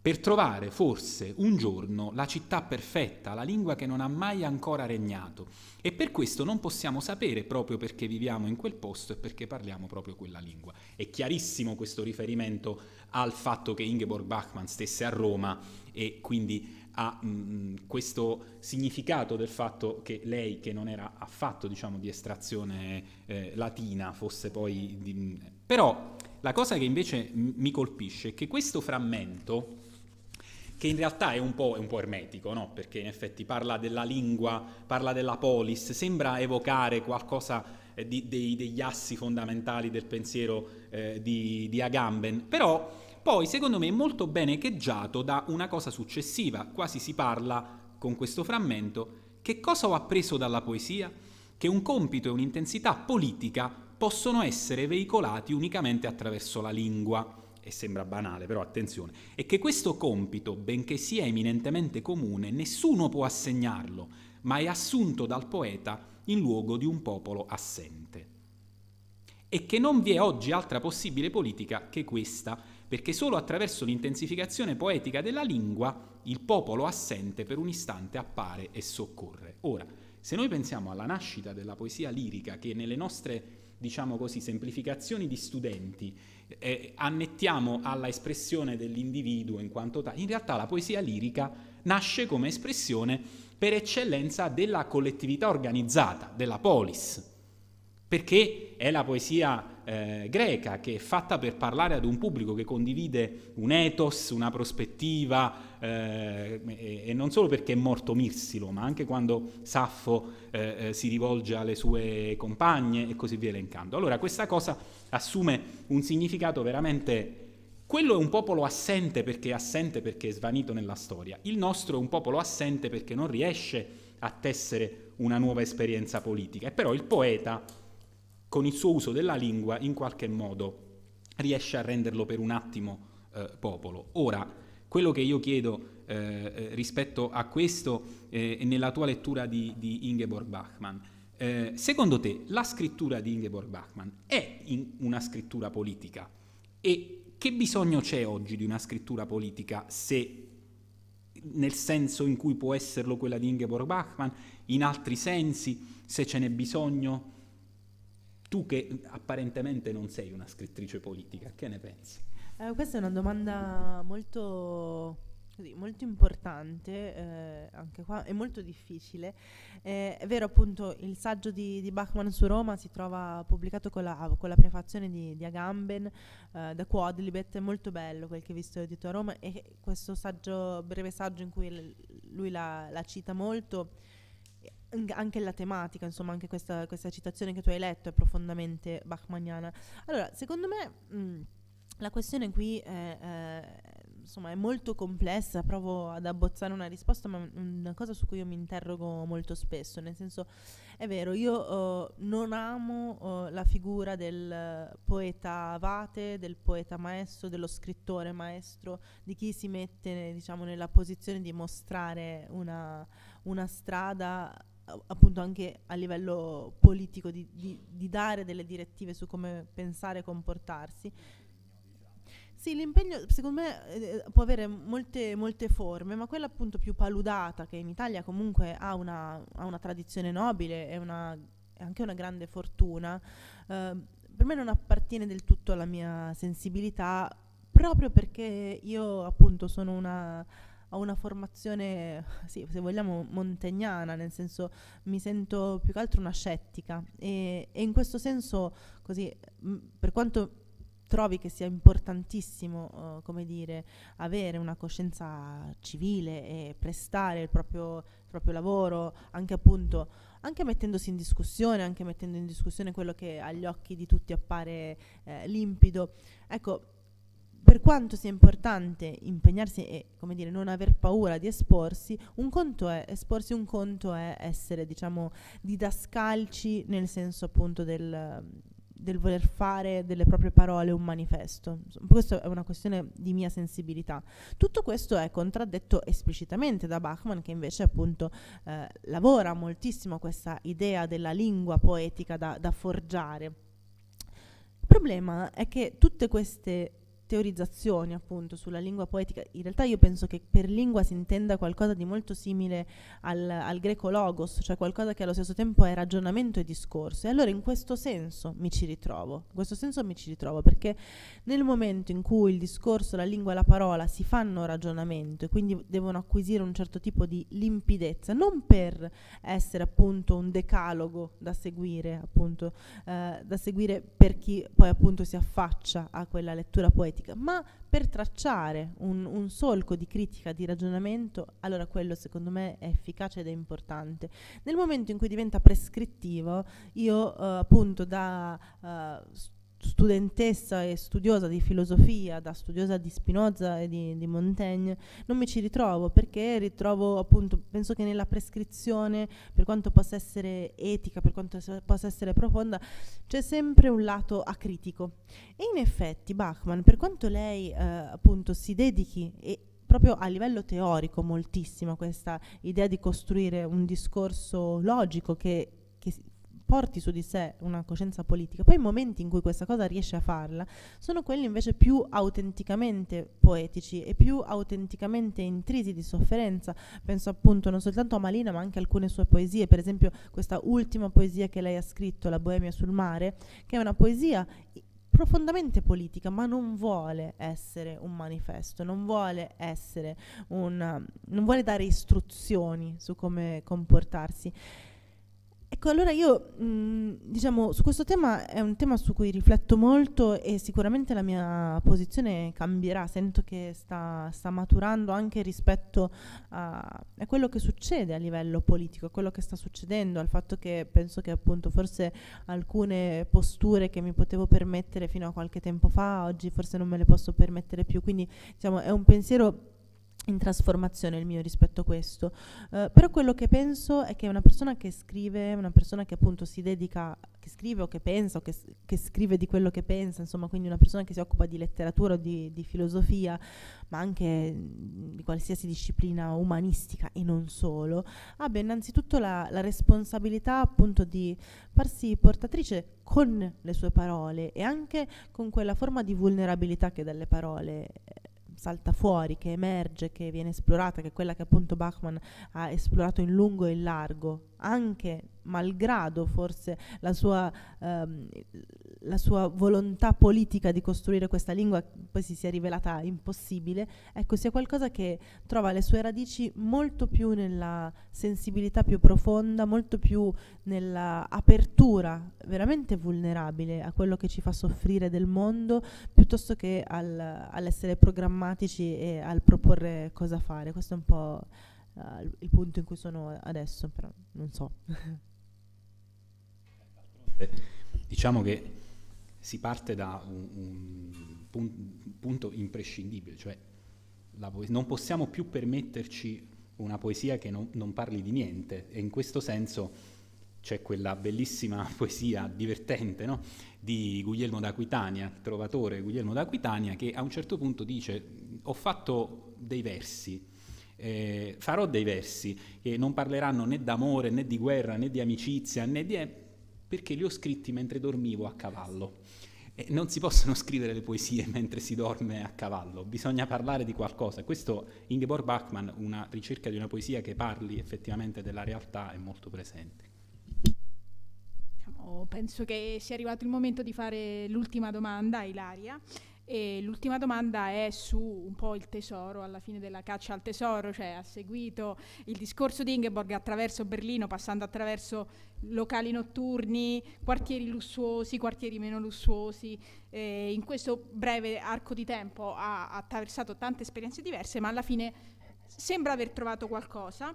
Per trovare, forse, un giorno la città perfetta, la lingua che non ha mai ancora regnato, e per questo non possiamo sapere proprio perché viviamo in quel posto e perché parliamo proprio quella lingua. È chiarissimo questo riferimento al fatto che Ingeborg Bachmann stesse a Roma e quindi a mh, mm, mm, questo significato del fatto che lei, che non era affatto diciamo, di estrazione eh, latina, fosse poi... Di... Mm, però la cosa che invece m- mi colpisce è che questo frammento, che in realtà è un po', è un po ermetico, no? perché in effetti parla della lingua, parla della polis, sembra evocare qualcosa eh, di, dei, degli assi fondamentali del pensiero eh, di, di Agamben, però poi, secondo me, è molto ben echeggiato da una cosa successiva, quasi si parla con questo frammento, che cosa ho appreso dalla poesia? Che un compito e un'intensità politica possono essere veicolati unicamente attraverso la lingua e sembra banale, però attenzione, E che questo compito, benché sia eminentemente comune, nessuno può assegnarlo, ma è assunto dal poeta in luogo di un popolo assente. E che non vi è oggi altra possibile politica che questa, perché solo attraverso l'intensificazione poetica della lingua il popolo assente per un istante appare e soccorre. Ora, se noi pensiamo alla nascita della poesia lirica che nelle nostre diciamo così, semplificazioni di studenti, eh, annettiamo alla espressione dell'individuo in quanto tale. In realtà la poesia lirica nasce come espressione per eccellenza della collettività organizzata, della polis, perché è la poesia eh, greca che è fatta per parlare ad un pubblico che condivide un ethos, una prospettiva eh, e, non solo perché è morto Mirsilo, ma anche quando Saffo eh, eh, si rivolge alle sue compagne e così via elencando. Allora questa cosa assume un significato veramente... Quello è un popolo assente perché è assente perché è svanito nella storia, il nostro è un popolo assente perché non riesce a tessere una nuova esperienza politica e però il poeta con il suo uso della lingua in qualche modo riesce a renderlo per un attimo eh, popolo. Ora, quello che io chiedo eh, eh rispetto a questo eh, e nella tua lettura di, di Ingeborg Bachmann, eh, secondo te la scrittura di Ingeborg Bachmann è in una scrittura politica? E che bisogno c'è oggi di una scrittura politica se nel senso in cui può esserlo quella di Ingeborg Bachmann, in altri sensi, se ce n'è bisogno? Tu che apparentemente non sei una scrittrice politica, che ne pensi? Eh, questa è una domanda molto, così, molto importante, eh, anche qua è molto difficile. Eh, è vero appunto il saggio di, di, Bachmann su Roma si trova pubblicato con la, con la prefazione di, di Agamben eh, da Quodlibet, è molto bello quel che hai visto edito a Roma e questo saggio, breve saggio in cui l- lui la, la cita molto anche la tematica, insomma, anche questa, questa, citazione che tu hai letto è profondamente bachmaniana. Allora, secondo me mh, mm, la questione qui è, è, insomma, è molto complessa, provo ad abbozzare una risposta, ma è una cosa su cui io mi interrogo molto spesso, nel senso è vero, io uh, non amo uh, la figura del poeta avate, del poeta maestro, dello scrittore maestro, di chi si mette diciamo, nella posizione di mostrare una, una strada appunto anche a livello politico di, di, di dare delle direttive su come pensare e comportarsi, sì, l'impegno secondo me eh, eh, può avere molte, molte, forme, ma quella appunto più paludata, che in Italia comunque ha una, ha una tradizione nobile e anche una grande fortuna, eh, per me non appartiene del tutto alla mia sensibilità, proprio perché io appunto sono una ho una formazione, sì, se vogliamo, montegnana, nel senso mi sento più che altro una scettica e, e in questo senso, così, mh, mm, per quanto trovi che sia importantissimo, uh, come dire, avere una coscienza civile e prestare il proprio, il proprio lavoro, anche appunto, anche mettendosi in discussione, anche mettendo in discussione quello che agli occhi di tutti appare eh, limpido. Ecco, per quanto sia importante impegnarsi e come dire, non aver paura di esporsi, un conto è esporsi, un conto è essere diciamo, didascalci nel senso appunto del, del voler fare delle proprie parole un manifesto. Questa è una questione di mia sensibilità. Tutto questo è contraddetto esplicitamente da Bachmann che invece appunto eh, lavora moltissimo questa idea della lingua poetica da, da forgiare. Il problema è che tutte queste teorizzazioni appunto sulla lingua poetica, in realtà io penso che per lingua si intenda qualcosa di molto simile al, al greco logos, cioè qualcosa che allo stesso tempo è ragionamento e discorso. E allora in questo senso mi ci ritrovo, in questo senso mi ci ritrovo perché nel momento in cui il discorso, la lingua e la parola si fanno ragionamento e quindi devono acquisire un certo tipo di limpidezza, non per essere appunto un decalogo da seguire, appunto, eh, da seguire per chi poi appunto si affaccia a quella lettura poetica, politica, ma per tracciare un, un, solco di critica, di ragionamento, allora quello secondo me è efficace ed è importante. Nel momento in cui diventa prescrittivo, io eh, appunto da... Eh, studentessa e studiosa di filosofia, da studiosa di Spinoza e di, di, Montaigne, non mi ci ritrovo perché ritrovo appunto, penso che nella prescrizione, per quanto possa essere etica, per quanto possa essere profonda, c'è sempre un lato acritico. E in effetti Bachmann, per quanto lei eh, appunto si dedichi e proprio a livello teorico moltissimo a questa idea di costruire un discorso logico che che, porti su di sé una coscienza politica. Poi i momenti in cui questa cosa riesce a farla sono quelli invece più autenticamente poetici e più autenticamente intrisi di sofferenza. Penso appunto non soltanto a Malina ma anche a alcune sue poesie, per esempio questa ultima poesia che lei ha scritto, La Boemia sul mare, che è una poesia profondamente politica, ma non vuole essere un manifesto, non vuole essere un non vuole dare istruzioni su come comportarsi. Ecco, allora io mh, diciamo su questo tema è un tema su cui rifletto molto e sicuramente la mia posizione cambierà, sento che sta, sta maturando anche rispetto a, a, quello che succede a livello politico, a quello che sta succedendo, al fatto che penso che appunto forse alcune posture che mi potevo permettere fino a qualche tempo fa, oggi forse non me le posso permettere più, quindi diciamo è un pensiero in trasformazione il mio rispetto a questo, uh, però quello che penso è che una persona che scrive, una persona che appunto si dedica, che scrive o che pensa o che, che scrive di quello che pensa, insomma quindi una persona che si occupa di letteratura o di, di filosofia, ma anche mm, di qualsiasi disciplina umanistica e non solo, abbia innanzitutto la, la responsabilità appunto di farsi portatrice con le sue parole e anche con quella forma di vulnerabilità che dalle parole salta fuori, che emerge, che viene esplorata, che è quella che appunto Bachmann ha esplorato in lungo e in largo, anche malgrado forse la sua, ehm, la sua, volontà politica di costruire questa lingua poi si sia rivelata impossibile, ecco, sia qualcosa che trova le sue radici molto più nella sensibilità più profonda, molto più nell'apertura veramente vulnerabile a quello che ci fa soffrire del mondo, piuttosto che al, all'essere programmatici e al proporre cosa fare. Questo è un po'... Uh, il punto in cui sono adesso, però non so. *laughs* Eh, diciamo che si parte da un, un punto imprescindibile, cioè poes- non possiamo più permetterci una poesia che non, non parli di niente e in questo senso c'è quella bellissima *laughs* poesia divertente no? di Guglielmo d'Aquitania, trovatore Guglielmo d'Aquitania, che a un certo punto dice ho fatto dei versi, eh, farò dei versi che non parleranno né d'amore né di guerra né di amicizia né di perché li ho scritti mentre dormivo a cavallo. E non si possono *laughs* scrivere le poesie mentre si dorme a cavallo, bisogna parlare di qualcosa. Questo Ingeborg Bachmann, una ricerca di una poesia che parli effettivamente della realtà, è molto presente. Diciamo, penso che sia arrivato il momento di fare l'ultima domanda a Ilaria. E l'ultima domanda è su un po' il tesoro, alla fine della caccia al tesoro, cioè ha seguito il discorso di Ingeborg attraverso Berlino, passando attraverso locali notturni, quartieri lussuosi, quartieri meno lussuosi, eh, in questo breve arco di tempo ha attraversato tante esperienze diverse, ma alla fine sembra aver trovato qualcosa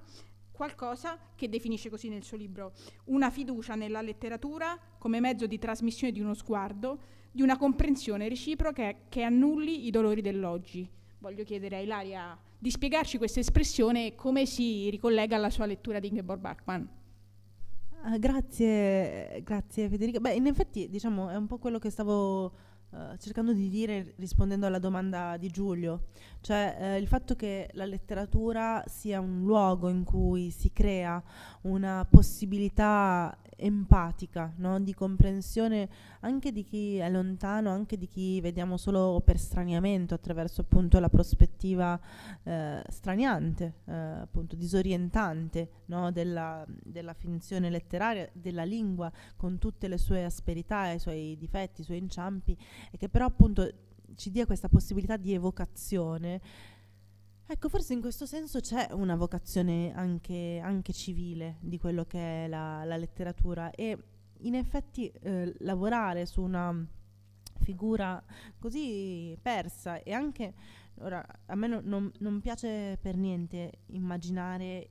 qualcosa che definisce così nel suo libro, una fiducia nella letteratura come mezzo di trasmissione di uno sguardo, di una comprensione reciproca che annulli i dolori dell'oggi. Voglio chiedere a Ilaria di spiegarci questa espressione e come si ricollega alla sua lettura di Ingeborg Bachmann. Uh, ah, grazie, grazie Federica. Beh, in effetti diciamo è un po' quello che stavo Uh, cercando di dire rispondendo alla domanda di Giulio, cioè uh, il fatto che la letteratura sia un luogo in cui si crea una possibilità empatica, no? di comprensione anche di chi è lontano, anche di chi vediamo solo per straniamento, attraverso appunto la prospettiva eh, straniante, eh, appunto disorientante no? della, della, finzione letteraria, della lingua, con tutte le sue asperità, i suoi difetti, i suoi inciampi, e che però appunto ci dia questa possibilità di evocazione Ecco, forse in questo senso c'è una vocazione anche, anche civile di quello che è la, la letteratura e in effetti eh, lavorare su una figura così persa e anche, ora, a me no, non, non piace per niente immaginare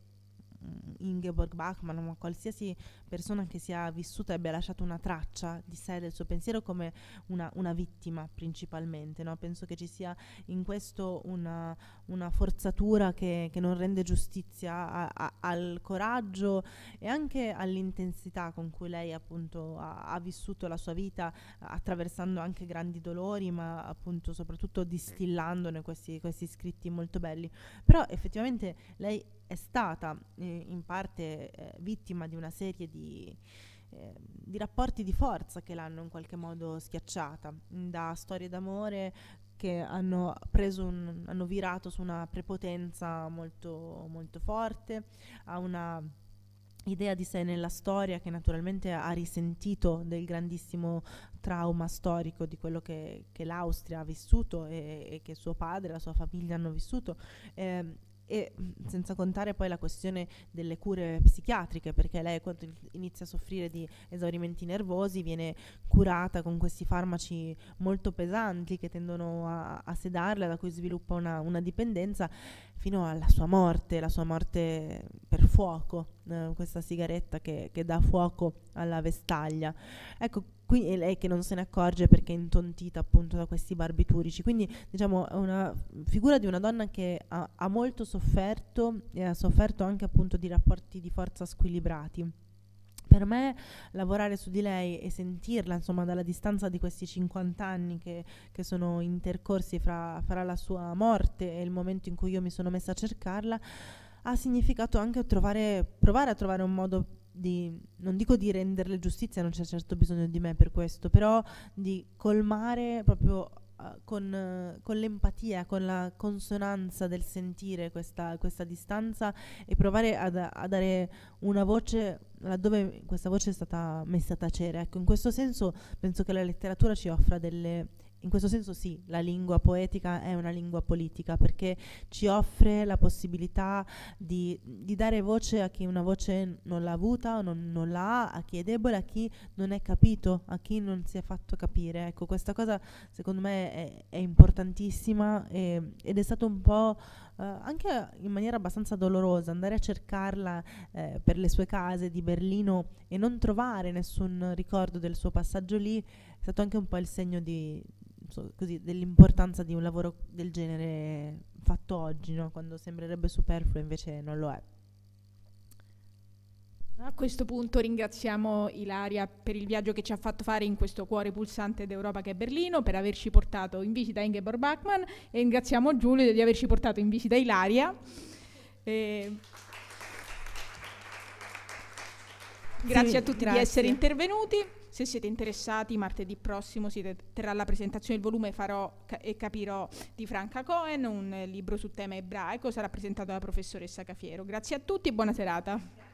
mm, Ingeborg Bachmann o qualsiasi persona che sia vissuta e abbia lasciato una traccia di sé, del suo pensiero come una, una vittima principalmente. No? Penso che ci sia in questo una, una forzatura che, che, non rende giustizia a, a, al coraggio e anche all'intensità con cui lei appunto ha, ha vissuto la sua vita attraversando anche grandi dolori ma appunto soprattutto distillandone questi, questi scritti molto belli. Però effettivamente lei è stata eh, in parte eh, vittima di una serie di di, eh, di rapporti di forza che l'hanno in qualche modo schiacciata, da storie d'amore che hanno, un, hanno virato su una prepotenza molto, molto forte, a una idea di sé nella storia che naturalmente ha risentito del grandissimo trauma storico di quello che, che l'Austria ha vissuto e, e, che suo padre e la sua famiglia hanno vissuto eh, e senza contare poi la questione delle cure psichiatriche, perché lei quando inizia a soffrire di esaurimenti nervosi viene curata con questi farmaci molto pesanti che tendono a, a sedarla, da cui sviluppa una, una, dipendenza fino alla sua morte, la sua morte per fuoco, eh, questa sigaretta che, che dà fuoco alla vestaglia. Ecco, quindi è lei che non se ne accorge perché è intontita appunto da questi barbiturici. Quindi diciamo è una figura di una donna che ha, ha molto sofferto e ha sofferto anche appunto di rapporti di forza squilibrati per me lavorare su di lei e sentirla insomma dalla distanza di questi 50 anni che, che sono intercorsi fra, fra, la sua morte e il momento in cui io mi sono messa a cercarla ha significato anche trovare, provare a trovare un modo di, non dico di renderle giustizia, non c'è certo bisogno di me per questo, però di colmare proprio uh, con, uh, con, l'empatia, con la consonanza del sentire questa, questa distanza e provare ad, a dare una voce laddove questa voce è stata messa a tacere. Ecco, in questo senso penso che la letteratura ci offra delle in questo senso sì, la lingua poetica è una lingua politica perché ci offre la possibilità di, di dare voce a chi una voce non l'ha avuta o non, non l'ha, a chi è debole, a chi non è capito, a chi non si è fatto capire. Ecco, questa cosa secondo me è, è importantissima e, ed è stato un po'... Uh, anche in maniera abbastanza dolorosa, andare a cercarla eh, per le sue case di Berlino e non trovare nessun ricordo del suo passaggio lì è stato anche un po' il segno di, so, così, dell'importanza di un lavoro del genere fatto oggi, no? quando sembrerebbe superfluo invece non lo è. A questo punto ringraziamo Ilaria per il viaggio che ci ha fatto fare in questo cuore pulsante d'Europa che è Berlino, per averci portato in visita Ingeborg Bachmann e ringraziamo Giulio di averci portato in visita Ilaria. Eh, grazie sì, a tutti grazie. di essere intervenuti. Se siete interessati, martedì prossimo si terrà la presentazione del volume Farò e capirò di Franca Cohen, un libro sul tema ebraico, sarà presentato dalla professoressa Cafiero. Grazie a tutti e buona serata.